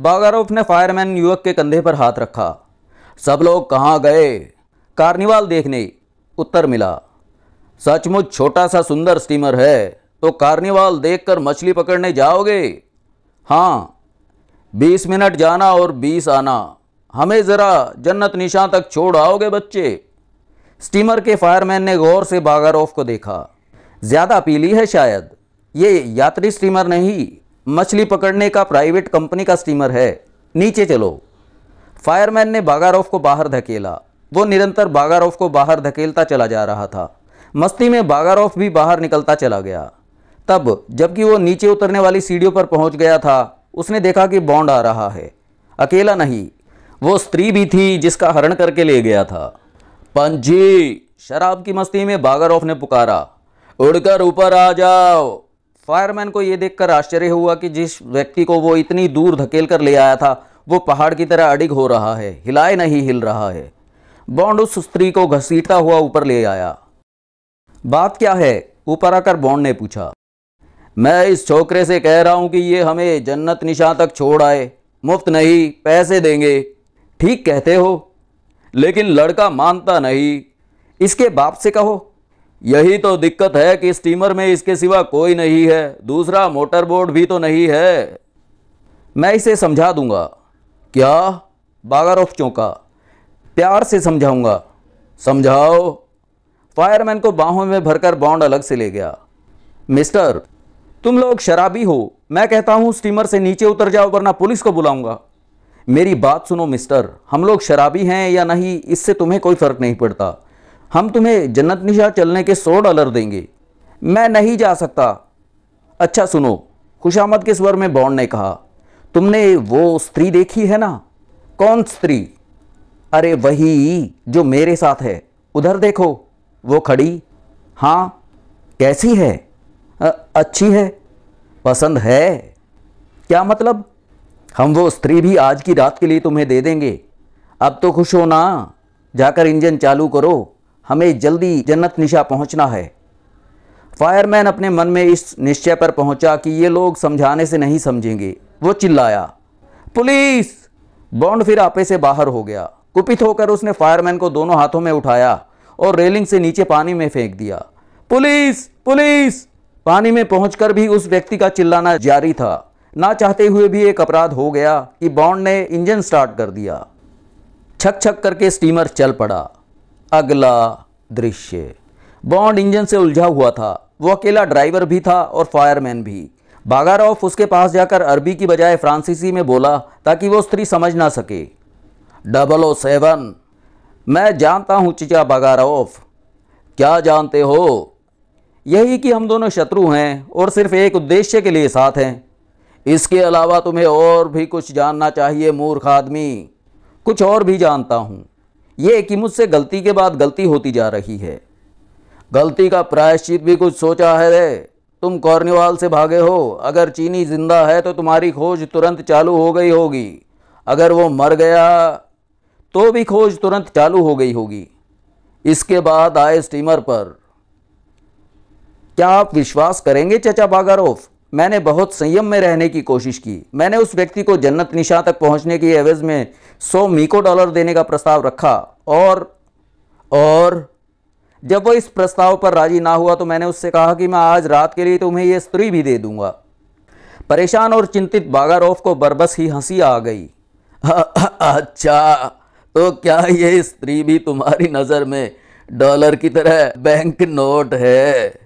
बागारोफ ने फायरमैन युवक के कंधे पर हाथ रखा सब लोग कहाँ गए कार्निवाल देखने उत्तर मिला सचमुच छोटा सा सुंदर स्टीमर है तो कार्निवाल देखकर मछली पकड़ने जाओगे हाँ बीस मिनट जाना और बीस आना हमें ज़रा जन्नत निशा तक छोड़ आओगे बच्चे स्टीमर के फायरमैन ने गौर से बागारोफ को देखा ज़्यादा पीली है शायद ये यात्री स्टीमर नहीं मछली पकड़ने का प्राइवेट कंपनी का स्टीमर है नीचे चलो फायरमैन ने बागारोफ को बाहर धकेला वो निरंतर बागारोफ को बाहर धकेलता चला जा रहा था मस्ती में बागारोफ भी बाहर निकलता चला गया तब जबकि वो नीचे उतरने वाली सीढ़ियों पर पहुंच गया था उसने देखा कि बॉन्ड आ रहा है अकेला नहीं वो स्त्री भी थी जिसका हरण करके ले गया था पंजी शराब की मस्ती में बागर ने पुकारा उड़कर ऊपर आ जाओ फायरमैन को यह देखकर आश्चर्य हुआ कि जिस व्यक्ति को वो इतनी दूर धकेल कर ले आया था वो पहाड़ की तरह अडिग हो रहा है हिलाए नहीं हिल रहा है बॉन्ड उस स्त्री को घसीटता हुआ ऊपर ले आया बात क्या है ऊपर आकर बॉन्ड ने पूछा मैं इस छोकरे से कह रहा हूँ कि ये हमें जन्नत निशा तक छोड़ आए मुफ्त नहीं पैसे देंगे ठीक कहते हो लेकिन लड़का मानता नहीं इसके बाप से कहो यही तो दिक्कत है कि स्टीमर में इसके सिवा कोई नहीं है दूसरा मोटर बोर्ड भी तो नहीं है मैं इसे समझा दूंगा क्या बागारोफ चौंका प्यार से समझाऊंगा समझाओ फायरमैन को बाहों में भरकर बॉन्ड अलग से ले गया मिस्टर तुम लोग शराबी हो मैं कहता हूं स्टीमर से नीचे उतर जाओ वरना पुलिस को बुलाऊंगा मेरी बात सुनो मिस्टर हम लोग शराबी हैं या नहीं इससे तुम्हें कोई फ़र्क नहीं पड़ता हम तुम्हें जन्नत निशा चलने के सौ डॉलर देंगे मैं नहीं जा सकता अच्छा सुनो खुशामद के स्वर में बॉन्ड ने कहा तुमने वो स्त्री देखी है ना कौन स्त्री अरे वही जो मेरे साथ है उधर देखो वो खड़ी हाँ कैसी है अच्छी है पसंद है क्या मतलब हम वो स्त्री भी आज की रात के लिए तुम्हें दे देंगे अब तो खुश हो ना जाकर इंजन चालू करो हमें जल्दी जन्नत निशा पहुंचना है फायरमैन अपने मन में इस निश्चय पर पहुंचा कि ये लोग समझाने से नहीं समझेंगे वो चिल्लाया पुलिस बॉन्ड फिर आपे से बाहर हो गया कुपित होकर उसने फायरमैन को दोनों हाथों में उठाया और रेलिंग से नीचे पानी में फेंक दिया पुलिस पुलिस पानी में पहुंचकर भी उस व्यक्ति का चिल्लाना जारी था ना चाहते हुए भी एक अपराध हो गया कि बॉन्ड ने इंजन स्टार्ट कर दिया छक छक करके स्टीमर चल पड़ा अगला दृश्य बॉन्ड इंजन से उलझा हुआ था वो अकेला ड्राइवर भी था और फायरमैन भी बागारॉफ उसके पास जाकर अरबी की बजाय फ्रांसीसी में बोला ताकि वो स्त्री समझ ना सके डबल ओ सेवन मैं जानता हूँ चिचा बागारॉफ क्या जानते हो यही कि हम दोनों शत्रु हैं और सिर्फ एक उद्देश्य के लिए साथ हैं इसके अलावा तुम्हें और भी कुछ जानना चाहिए मूर्ख आदमी कुछ और भी जानता हूँ ये कि मुझसे गलती के बाद गलती होती जा रही है गलती का प्रायश्चित भी कुछ सोचा है रे तुम कॉर्निवाल से भागे हो अगर चीनी जिंदा है तो तुम्हारी खोज तुरंत चालू हो गई होगी अगर वो मर गया तो भी खोज तुरंत चालू हो गई होगी इसके बाद आए स्टीमर पर क्या आप विश्वास करेंगे चचा बागारोफ मैंने बहुत संयम में रहने की कोशिश की मैंने उस व्यक्ति को जन्नत निशा तक पहुंचने की एवज में सौ मीको डॉलर देने का प्रस्ताव रखा और और जब वो इस प्रस्ताव पर राजी ना हुआ तो मैंने उससे कहा कि मैं आज रात के लिए तुम्हें यह स्त्री भी दे दूंगा परेशान और चिंतित बागारोफ को बरबस ही हंसी आ गई *laughs* अच्छा तो क्या यह स्त्री भी तुम्हारी नज़र में डॉलर की तरह बैंक नोट है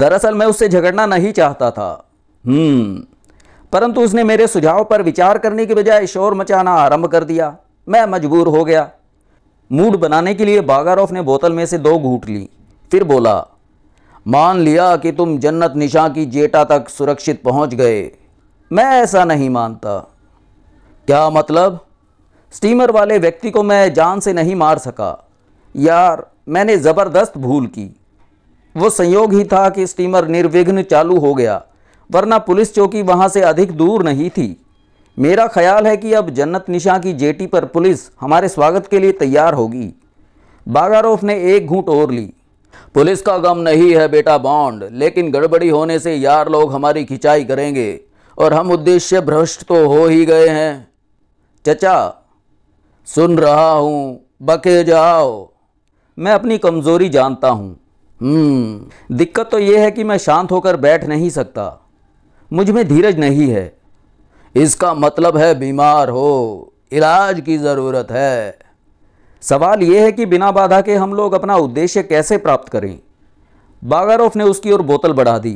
दरअसल मैं उससे झगड़ना नहीं चाहता था हम्म परंतु उसने मेरे सुझाव पर विचार करने के बजाय शोर मचाना आरंभ कर दिया मैं मजबूर हो गया मूड बनाने के लिए बागारोफ ने बोतल में से दो घूट ली फिर बोला मान लिया कि तुम जन्नत निशा की जेटा तक सुरक्षित पहुंच गए मैं ऐसा नहीं मानता क्या मतलब स्टीमर वाले व्यक्ति को मैं जान से नहीं मार सका यार मैंने ज़बरदस्त भूल की वो संयोग ही था कि स्टीमर निर्विघ्न चालू हो गया वरना पुलिस चौकी वहाँ से अधिक दूर नहीं थी मेरा ख्याल है कि अब जन्नत निशा की जेटी पर पुलिस हमारे स्वागत के लिए तैयार होगी बागारोफ ने एक घूट और ली पुलिस का गम नहीं है बेटा बॉन्ड लेकिन गड़बड़ी होने से यार लोग हमारी खिंचाई करेंगे और हम उद्देश्य भ्रष्ट तो हो ही गए हैं चचा सुन रहा हूँ बके जाओ मैं अपनी कमज़ोरी जानता हूँ हम्म दिक्कत तो यह है कि मैं शांत होकर बैठ नहीं सकता मुझ में धीरज नहीं है इसका मतलब है बीमार हो इलाज की ज़रूरत है सवाल यह है कि बिना बाधा के हम लोग अपना उद्देश्य कैसे प्राप्त करें बागारोफ ने उसकी ओर बोतल बढ़ा दी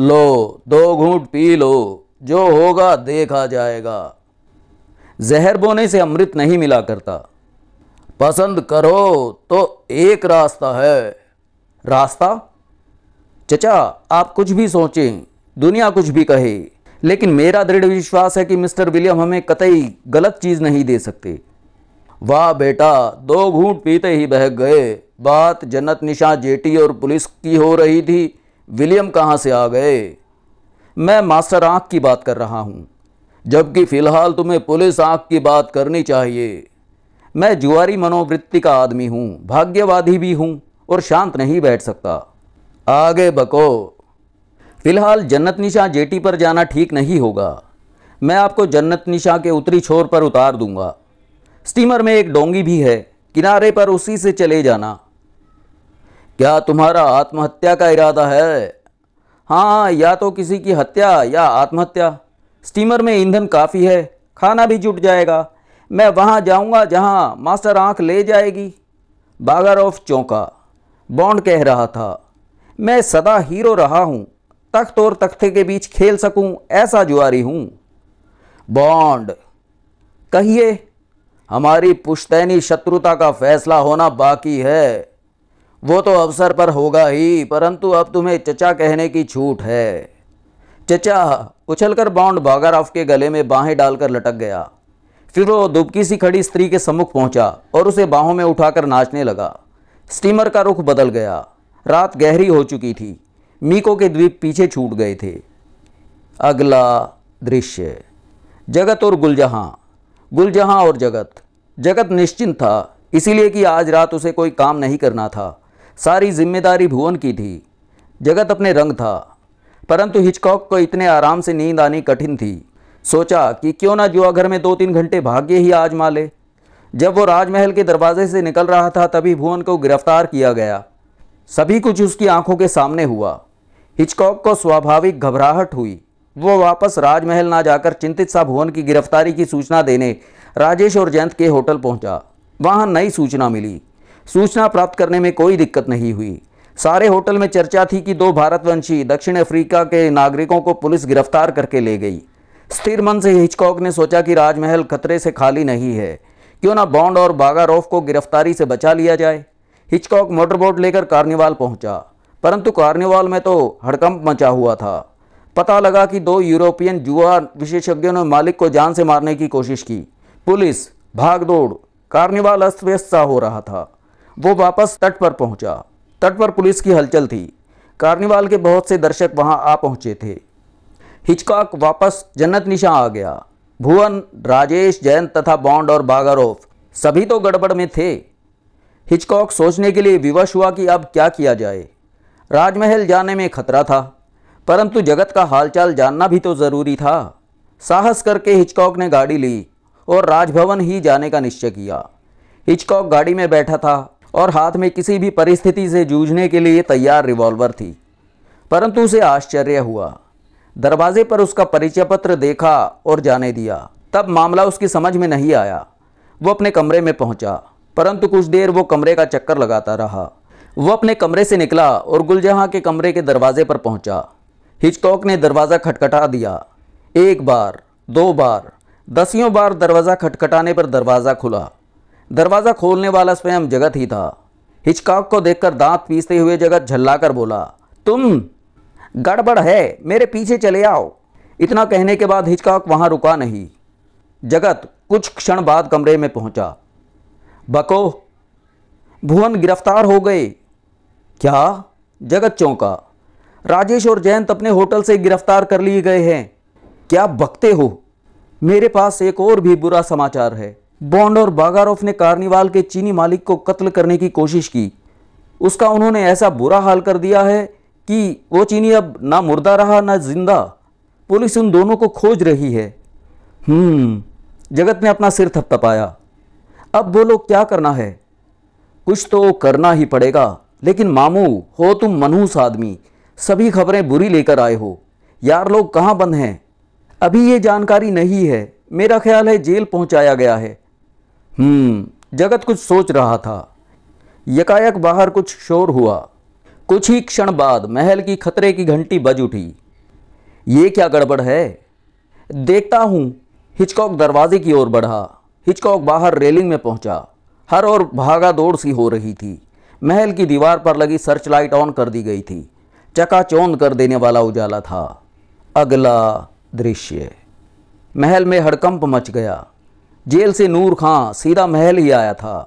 लो दो घूंट पी लो जो होगा देखा जाएगा जहर बोने से अमृत नहीं मिला करता पसंद करो तो एक रास्ता है रास्ता चचा आप कुछ भी सोचें दुनिया कुछ भी कहे लेकिन मेरा दृढ़ विश्वास है कि मिस्टर विलियम हमें कतई गलत चीज़ नहीं दे सकते वाह बेटा दो घूंट पीते ही बह गए बात जन्नत निशा जेटी और पुलिस की हो रही थी विलियम कहाँ से आ गए मैं मास्टर आंख की बात कर रहा हूँ जबकि फ़िलहाल तुम्हें पुलिस आंख की बात करनी चाहिए मैं जुआरी मनोवृत्ति का आदमी हूँ भाग्यवादी भी हूँ और शांत नहीं बैठ सकता आगे बको फिलहाल जन्नत निशा जेटी पर जाना ठीक नहीं होगा मैं आपको जन्नत निशा के उत्तरी छोर पर उतार दूंगा स्टीमर में एक डोंगी भी है किनारे पर उसी से चले जाना क्या तुम्हारा आत्महत्या का इरादा है हाँ या तो किसी की हत्या या आत्महत्या स्टीमर में ईंधन काफ़ी है खाना भी जुट जाएगा मैं वहाँ जाऊँगा जहाँ मास्टर आँख ले जाएगी ऑफ चौंका बॉन्ड कह रहा था मैं सदा हीरो रहा हूं तख्त और तख्ते के बीच खेल सकूं ऐसा जुआरी हूं बॉन्ड कहिए हमारी पुश्तैनी शत्रुता का फैसला होना बाकी है वो तो अवसर पर होगा ही परंतु अब तुम्हें चचा कहने की छूट है चचा उछलकर बागर ऑफ के गले में बाहें डालकर लटक गया फिर वो दुबकी सी खड़ी स्त्री के सम्मुख पहुंचा और उसे बाहों में उठाकर नाचने लगा स्टीमर का रुख बदल गया रात गहरी हो चुकी थी मीको के द्वीप पीछे छूट गए थे अगला दृश्य जगत और गुलजहाँ गुलजहाँ और जगत जगत निश्चिंत था इसीलिए कि आज रात उसे कोई काम नहीं करना था सारी जिम्मेदारी भुवन की थी जगत अपने रंग था परंतु हिचकॉक को इतने आराम से नींद आनी कठिन थी सोचा कि क्यों ना जुआ घर में दो तीन घंटे भाग्य ही आज माले जब वो राजमहल के दरवाजे से निकल रहा था तभी भुवन को गिरफ्तार किया गया सभी कुछ उसकी आंखों के सामने हुआ हिचकॉक को स्वाभाविक घबराहट हुई वो वापस राजमहल ना जाकर चिंतित सा भुवन की गिरफ्तारी की सूचना देने राजेश और जयंत के होटल पहुंचा वहां नई सूचना मिली सूचना प्राप्त करने में कोई दिक्कत नहीं हुई सारे होटल में चर्चा थी कि दो भारतवंशी दक्षिण अफ्रीका के नागरिकों को पुलिस गिरफ्तार करके ले गई स्थिर मन से हिचकॉक ने सोचा कि राजमहल खतरे से खाली नहीं है क्यों ना बॉन्ड और बागा रोफ को गिरफ्तारी से बचा लिया जाए हिचकॉक मोटरबोट लेकर कार्निवाल पहुंचा परंतु कार्निवाल में तो हड़कंप मचा हुआ था पता लगा कि दो यूरोपियन जुआ विशेषज्ञों ने मालिक को जान से मारने की कोशिश की पुलिस भागदौड़ कार्निवाल अस्त व्यस्त सा हो रहा था वो वापस तट पर पहुंचा तट पर पुलिस की हलचल थी कार्निवाल के बहुत से दर्शक वहां आ पहुंचे थे हिचकॉक वापस जन्नत निशा आ गया भुवन राजेश जैन तथा बॉन्ड और बागारोफ सभी तो गड़बड़ में थे हिचकॉक सोचने के लिए विवश हुआ कि अब क्या किया जाए राजमहल जाने में खतरा था परंतु जगत का हालचाल जानना भी तो ज़रूरी था साहस करके हिचकॉक ने गाड़ी ली और राजभवन ही जाने का निश्चय किया हिचकॉक गाड़ी में बैठा था और हाथ में किसी भी परिस्थिति से जूझने के लिए तैयार रिवॉल्वर थी परंतु उसे आश्चर्य हुआ दरवाजे पर उसका परिचय पत्र देखा और जाने दिया तब मामला उसकी समझ में नहीं आया वो अपने कमरे में पहुंचा परंतु कुछ देर वो कमरे का चक्कर लगाता रहा वो अपने कमरे से निकला और गुलजहाँ के कमरे के दरवाजे पर पहुंचा हिचकॉक ने दरवाज़ा खटखटा दिया एक बार दो बार दसियों बार दरवाज़ा खटखटाने पर दरवाज़ा खुला दरवाज़ा खोलने वाला स्वयं जगत ही था हिचकॉक को देखकर दांत पीसते हुए जगत झल्ला बोला तुम गड़बड़ है मेरे पीछे चले आओ इतना कहने के बाद हिचकॉक वहां रुका नहीं जगत कुछ क्षण बाद कमरे में पहुंचा बको भुवन गिरफ्तार हो गए क्या जगत चौंका राजेश और जयंत अपने होटल से गिरफ्तार कर लिए गए हैं क्या बकते हो मेरे पास एक और भी बुरा समाचार है बॉन्ड और बागारोफ ने कार्निवाल के चीनी मालिक को कत्ल करने की कोशिश की उसका उन्होंने ऐसा बुरा हाल कर दिया है कि वो चीनी अब ना मुर्दा रहा ना जिंदा पुलिस उन दोनों को खोज रही है हम्म, जगत ने अपना सिर थपथपाया अब बोलो क्या करना है कुछ तो करना ही पड़ेगा लेकिन मामू हो तुम मनहूस आदमी सभी खबरें बुरी लेकर आए हो यार लोग कहाँ बंद हैं अभी ये जानकारी नहीं है मेरा ख्याल है जेल पहुंचाया गया है हम्म जगत कुछ सोच रहा था यकायक बाहर कुछ शोर हुआ कुछ ही क्षण बाद महल की खतरे की घंटी बज उठी ये क्या गड़बड़ है देखता हूँ हिचकॉक दरवाजे की ओर बढ़ा हिचकॉक बाहर रेलिंग में पहुँचा हर ओर भागा दौड़ सी हो रही थी महल की दीवार पर लगी सर्च लाइट ऑन कर दी गई थी चकाचौंध कर देने वाला उजाला था अगला दृश्य महल में हड़कंप मच गया जेल से नूर खां सीधा महल ही आया था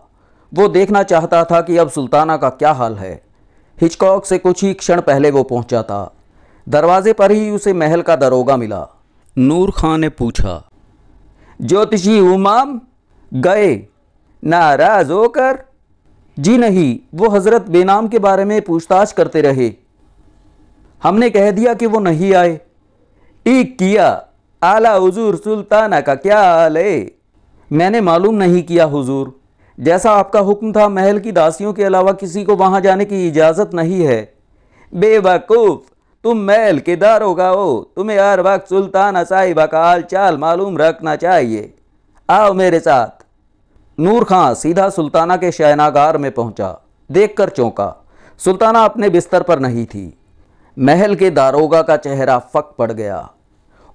वो देखना चाहता था कि अब सुल्ताना का क्या हाल है हिचकॉक से कुछ ही क्षण पहले वो पहुंचा था दरवाजे पर ही उसे महल का दरोगा मिला नूर खान ने पूछा ज्योतिषी उमाम गए नाराज होकर जी नहीं वो हज़रत बेनाम के बारे में पूछताछ करते रहे हमने कह दिया कि वो नहीं आए ठीक किया आला हुजूर सुल्ताना का क्या हाल है मैंने मालूम नहीं किया हुजूर जैसा आपका हुक्म था महल की दासियों के अलावा किसी को वहां जाने की इजाज़त नहीं है बेवकूफ़ तुम महल के दारोगा हो तुम्हें हर वक्त सुल्ताना असाई बकाल चाल मालूम रखना चाहिए आओ मेरे साथ नूर खां सीधा सुल्ताना के शहनागार में पहुंचा, देखकर चौंका सुल्ताना अपने बिस्तर पर नहीं थी महल के दारोगा का चेहरा फक पड़ गया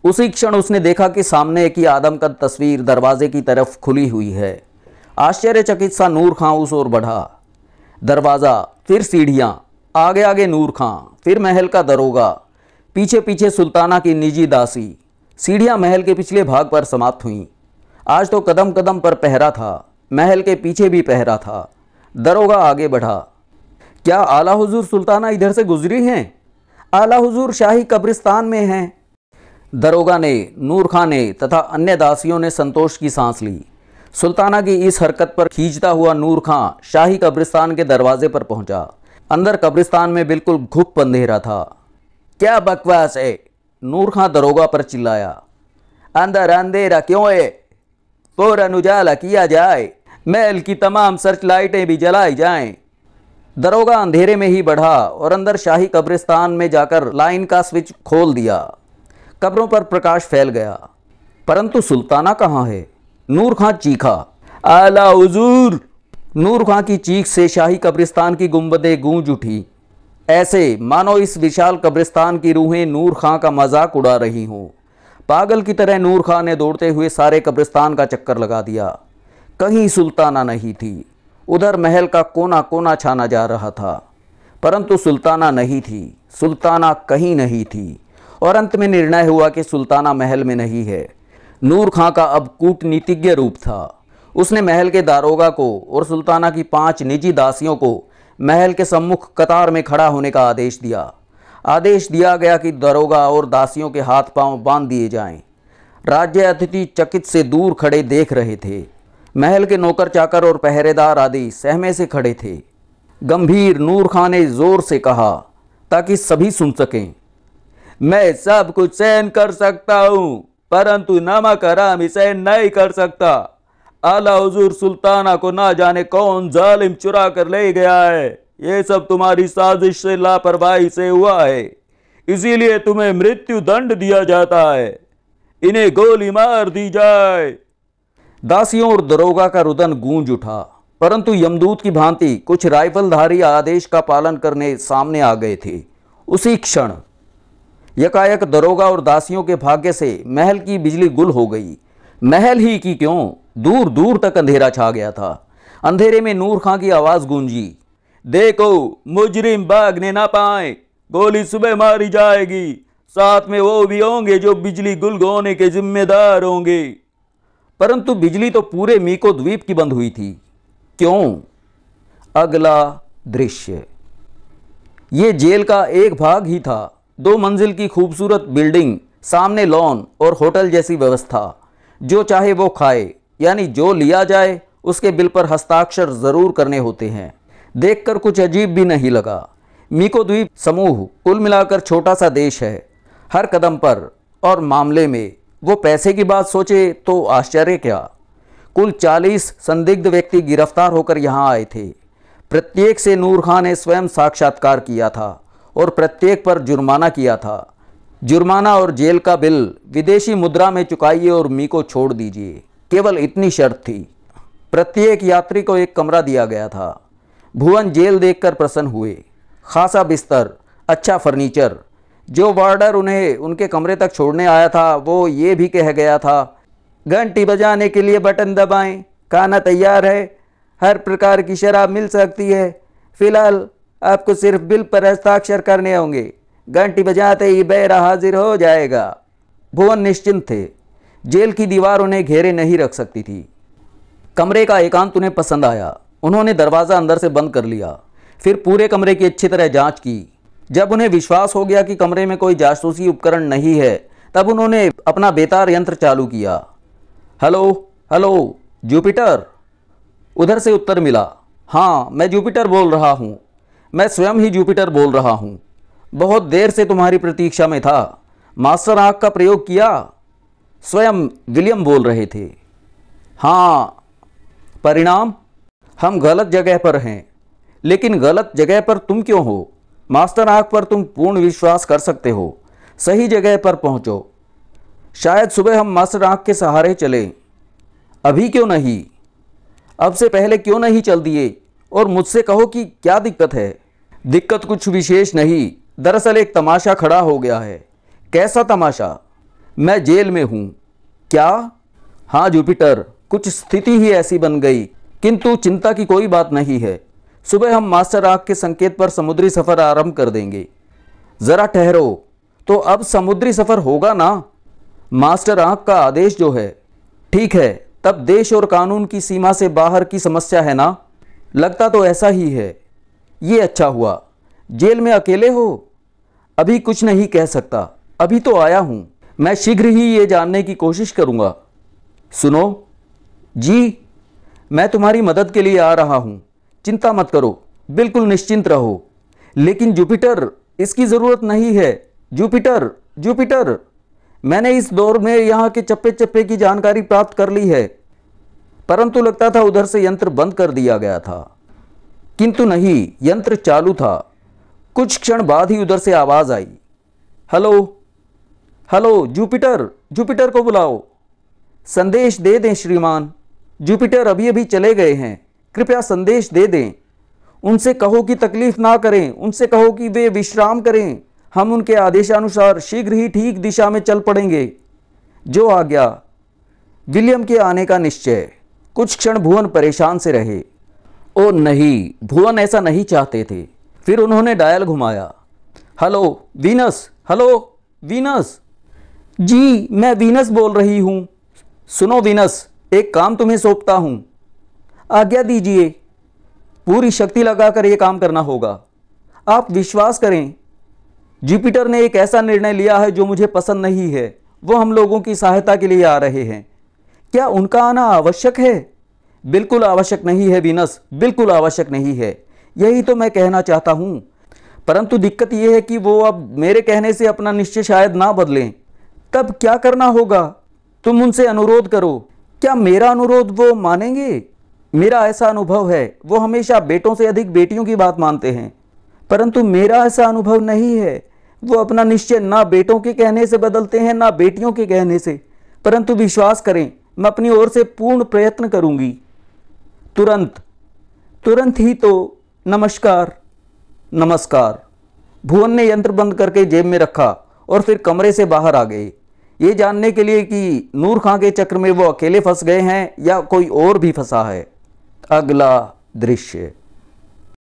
उसी क्षण उसने देखा कि सामने की आदमकद तस्वीर दरवाजे की तरफ खुली हुई है आश्चर्यचकित सा नूर खां उस ओर बढ़ा दरवाज़ा फिर सीढ़ियाँ आगे आगे नूर खां फिर महल का दरोगा पीछे पीछे सुल्ताना की निजी दासी सीढ़ियाँ महल के पिछले भाग पर समाप्त हुईं आज तो कदम कदम पर पहरा था महल के पीछे भी पहरा था दरोगा आगे बढ़ा क्या आला हुजूर सुल्ताना इधर से गुजरी हैं आला हुजूर शाही कब्रिस्तान में हैं दरोगा ने नूर खां ने तथा अन्य दासियों ने संतोष की सांस ली सुल्ताना की इस हरकत पर खींचता हुआ नूर खां शाही कब्रिस्तान के दरवाजे पर पहुंचा अंदर कब्रिस्तान में बिल्कुल घुप अंधेरा था क्या बकवास है नूर खां दरोगा पर चिल्लाया अंदर अंधेरा क्यों है फौरन उजाला किया जाए महल की तमाम सर्च लाइटें भी जलाई जाएं। दरोगा अंधेरे में ही बढ़ा और अंदर शाही कब्रिस्तान में जाकर लाइन का स्विच खोल दिया कब्रों पर प्रकाश फैल गया परंतु सुल्ताना कहाँ है नूर खां चीखा आला हजूर नूर खां की चीख से शाही कब्रिस्तान की गुंबदें गूंज उठी ऐसे मानो इस विशाल कब्रिस्तान की रूहें नूर खां का मजाक उड़ा रही हों पागल की तरह नूर खां ने दौड़ते हुए सारे कब्रिस्तान का चक्कर लगा दिया कहीं सुल्ताना नहीं थी उधर महल का कोना कोना छाना जा रहा था परंतु सुल्ताना नहीं थी सुल्ताना कहीं नहीं थी और अंत में निर्णय हुआ कि सुल्ताना महल में नहीं है नूर खां का अब कूटनीतिज्ञ रूप था उसने महल के दारोगा को और सुल्ताना की पांच निजी दासियों को महल के सम्मुख कतार में खड़ा होने का आदेश दिया आदेश दिया गया कि दरोगा और दासियों के हाथ पांव बांध दिए जाएं। राज्य अतिथि चकित से दूर खड़े देख रहे थे महल के नौकर चाकर और पहरेदार आदि सहमे से खड़े थे गंभीर नूर खां ने जोर से कहा ताकि सभी सुन सकें मैं सब कुछ सहन कर सकता हूँ परंतु नमा कराम इसे नहीं कर सकता अला हजूर सुल्ताना को ना जाने कौन जालिम चुरा कर ले गया है ये सब तुम्हारी साजिश से लापरवाही से हुआ है इसीलिए तुम्हें मृत्यु दंड दिया जाता है इन्हें गोली मार दी जाए दासियों और दरोगा का रुदन गूंज उठा परंतु यमदूत की भांति कुछ राइफलधारी आदेश का पालन करने सामने आ गए थे उसी क्षण यकायक दरोगा और दासियों के भाग्य से महल की बिजली गुल हो गई महल ही की क्यों दूर दूर तक अंधेरा छा गया था अंधेरे में नूर खां की आवाज़ गूंजी देखो मुजरिम भागने ना पाए गोली सुबह मारी जाएगी साथ में वो भी होंगे जो बिजली गुल गोने के जिम्मेदार होंगे परंतु बिजली तो पूरे मीको द्वीप की बंद हुई थी क्यों अगला दृश्य ये जेल का एक भाग ही था दो मंजिल की खूबसूरत बिल्डिंग सामने लॉन और होटल जैसी व्यवस्था जो चाहे वो खाए यानी जो लिया जाए उसके बिल पर हस्ताक्षर ज़रूर करने होते हैं देखकर कुछ अजीब भी नहीं लगा मीको द्वीप समूह कुल मिलाकर छोटा सा देश है हर कदम पर और मामले में वो पैसे की बात सोचे तो आश्चर्य क्या कुल 40 संदिग्ध व्यक्ति गिरफ्तार होकर यहाँ आए थे प्रत्येक से नूर खान ने स्वयं साक्षात्कार किया था और प्रत्येक पर जुर्माना किया था जुर्माना और जेल का बिल विदेशी मुद्रा में चुकाइए और मी को छोड़ दीजिए केवल इतनी शर्त थी प्रत्येक यात्री को एक कमरा दिया गया था भुवन जेल देखकर प्रसन्न हुए खासा बिस्तर अच्छा फर्नीचर जो वार्डर उन्हें उनके कमरे तक छोड़ने आया था वो ये भी कह गया था घंटी बजाने के लिए बटन दबाएं, खाना तैयार है हर प्रकार की शराब मिल सकती है फिलहाल आपको सिर्फ बिल पर हस्ताक्षर करने होंगे घंटी बजाते ही बैरा हाजिर हो जाएगा भुवन निश्चिंत थे जेल की दीवार उन्हें घेरे नहीं रख सकती थी कमरे का एकांत उन्हें पसंद आया उन्होंने दरवाज़ा अंदर से बंद कर लिया फिर पूरे कमरे की अच्छी तरह जांच की जब उन्हें विश्वास हो गया कि कमरे में कोई जासूसी उपकरण नहीं है तब उन्होंने अपना बेतार यंत्र चालू किया हेलो हेलो जुपिटर उधर से उत्तर मिला हाँ मैं जुपिटर बोल रहा हूँ मैं स्वयं ही जुपिटर बोल रहा हूँ बहुत देर से तुम्हारी प्रतीक्षा में था मास्टर आँख का प्रयोग किया स्वयं विलियम बोल रहे थे हाँ परिणाम हम गलत जगह पर हैं लेकिन गलत जगह पर तुम क्यों हो मास्टर आँख पर तुम पूर्ण विश्वास कर सकते हो सही जगह पर पहुँचो शायद सुबह हम मास्टर आँख के सहारे चले अभी क्यों नहीं अब से पहले क्यों नहीं चल दिए और मुझसे कहो कि क्या दिक्कत है दिक्कत कुछ विशेष नहीं दरअसल एक तमाशा खड़ा हो गया है कैसा तमाशा मैं जेल में हूं क्या हाँ जुपिटर कुछ स्थिति ही ऐसी बन गई किंतु चिंता की कोई बात नहीं है सुबह हम मास्टर आग के संकेत पर समुद्री सफ़र आरंभ कर देंगे ज़रा ठहरो तो अब समुद्री सफ़र होगा ना मास्टर आँख का आदेश जो है ठीक है तब देश और कानून की सीमा से बाहर की समस्या है ना लगता तो ऐसा ही है ये अच्छा हुआ जेल में अकेले हो अभी कुछ नहीं कह सकता अभी तो आया हूं मैं शीघ्र ही ये जानने की कोशिश करूँगा सुनो जी मैं तुम्हारी मदद के लिए आ रहा हूँ चिंता मत करो बिल्कुल निश्चिंत रहो लेकिन जुपिटर इसकी ज़रूरत नहीं है जुपिटर जुपिटर मैंने इस दौर में यहाँ के चप्पे चप्पे की जानकारी प्राप्त कर ली है परंतु लगता था उधर से यंत्र बंद कर दिया गया था किंतु नहीं यंत्र चालू था कुछ क्षण बाद ही उधर से आवाज़ आई हेलो हेलो जुपिटर जुपिटर को बुलाओ संदेश दे दें श्रीमान जुपिटर अभी अभी चले गए हैं कृपया संदेश दे दें उनसे कहो कि तकलीफ़ ना करें उनसे कहो कि वे विश्राम करें हम उनके आदेशानुसार शीघ्र ही ठीक दिशा में चल पड़ेंगे जो आ गया विलियम के आने का निश्चय कुछ क्षण भुवन परेशान से रहे ओ नहीं भुवन ऐसा नहीं चाहते थे फिर उन्होंने डायल घुमाया हेलो वीनस हेलो वीनस जी मैं वीनस बोल रही हूँ सुनो वीनस एक काम तुम्हें सौंपता हूँ आज्ञा दीजिए पूरी शक्ति लगाकर यह काम करना होगा आप विश्वास करें जुपिटर ने एक ऐसा निर्णय लिया है जो मुझे पसंद नहीं है वो हम लोगों की सहायता के लिए आ रहे हैं क्या उनका आना आवश्यक है बिल्कुल आवश्यक नहीं है वीनस बिल्कुल आवश्यक नहीं है यही तो मैं कहना चाहता हूं परंतु दिक्कत यह है कि वो अब मेरे कहने से अपना निश्चय शायद ना बदलें तब क्या करना होगा तुम उनसे अनुरोध करो क्या मेरा अनुरोध वो मानेंगे मेरा ऐसा अनुभव है वो हमेशा बेटों से अधिक बेटियों की बात मानते हैं परंतु मेरा ऐसा अनुभव नहीं है वो अपना निश्चय ना बेटों के कहने से बदलते हैं ना बेटियों के कहने से परंतु विश्वास करें मैं अपनी ओर से पूर्ण प्रयत्न करूंगी तुरंत तुरंत ही तो नमस्कार नमस्कार भुवन ने यंत्र बंद करके जेब में रखा और फिर कमरे से बाहर आ गए ये जानने के लिए कि नूर खां के चक्र में वो अकेले फंस गए हैं या कोई और भी फंसा है अगला दृश्य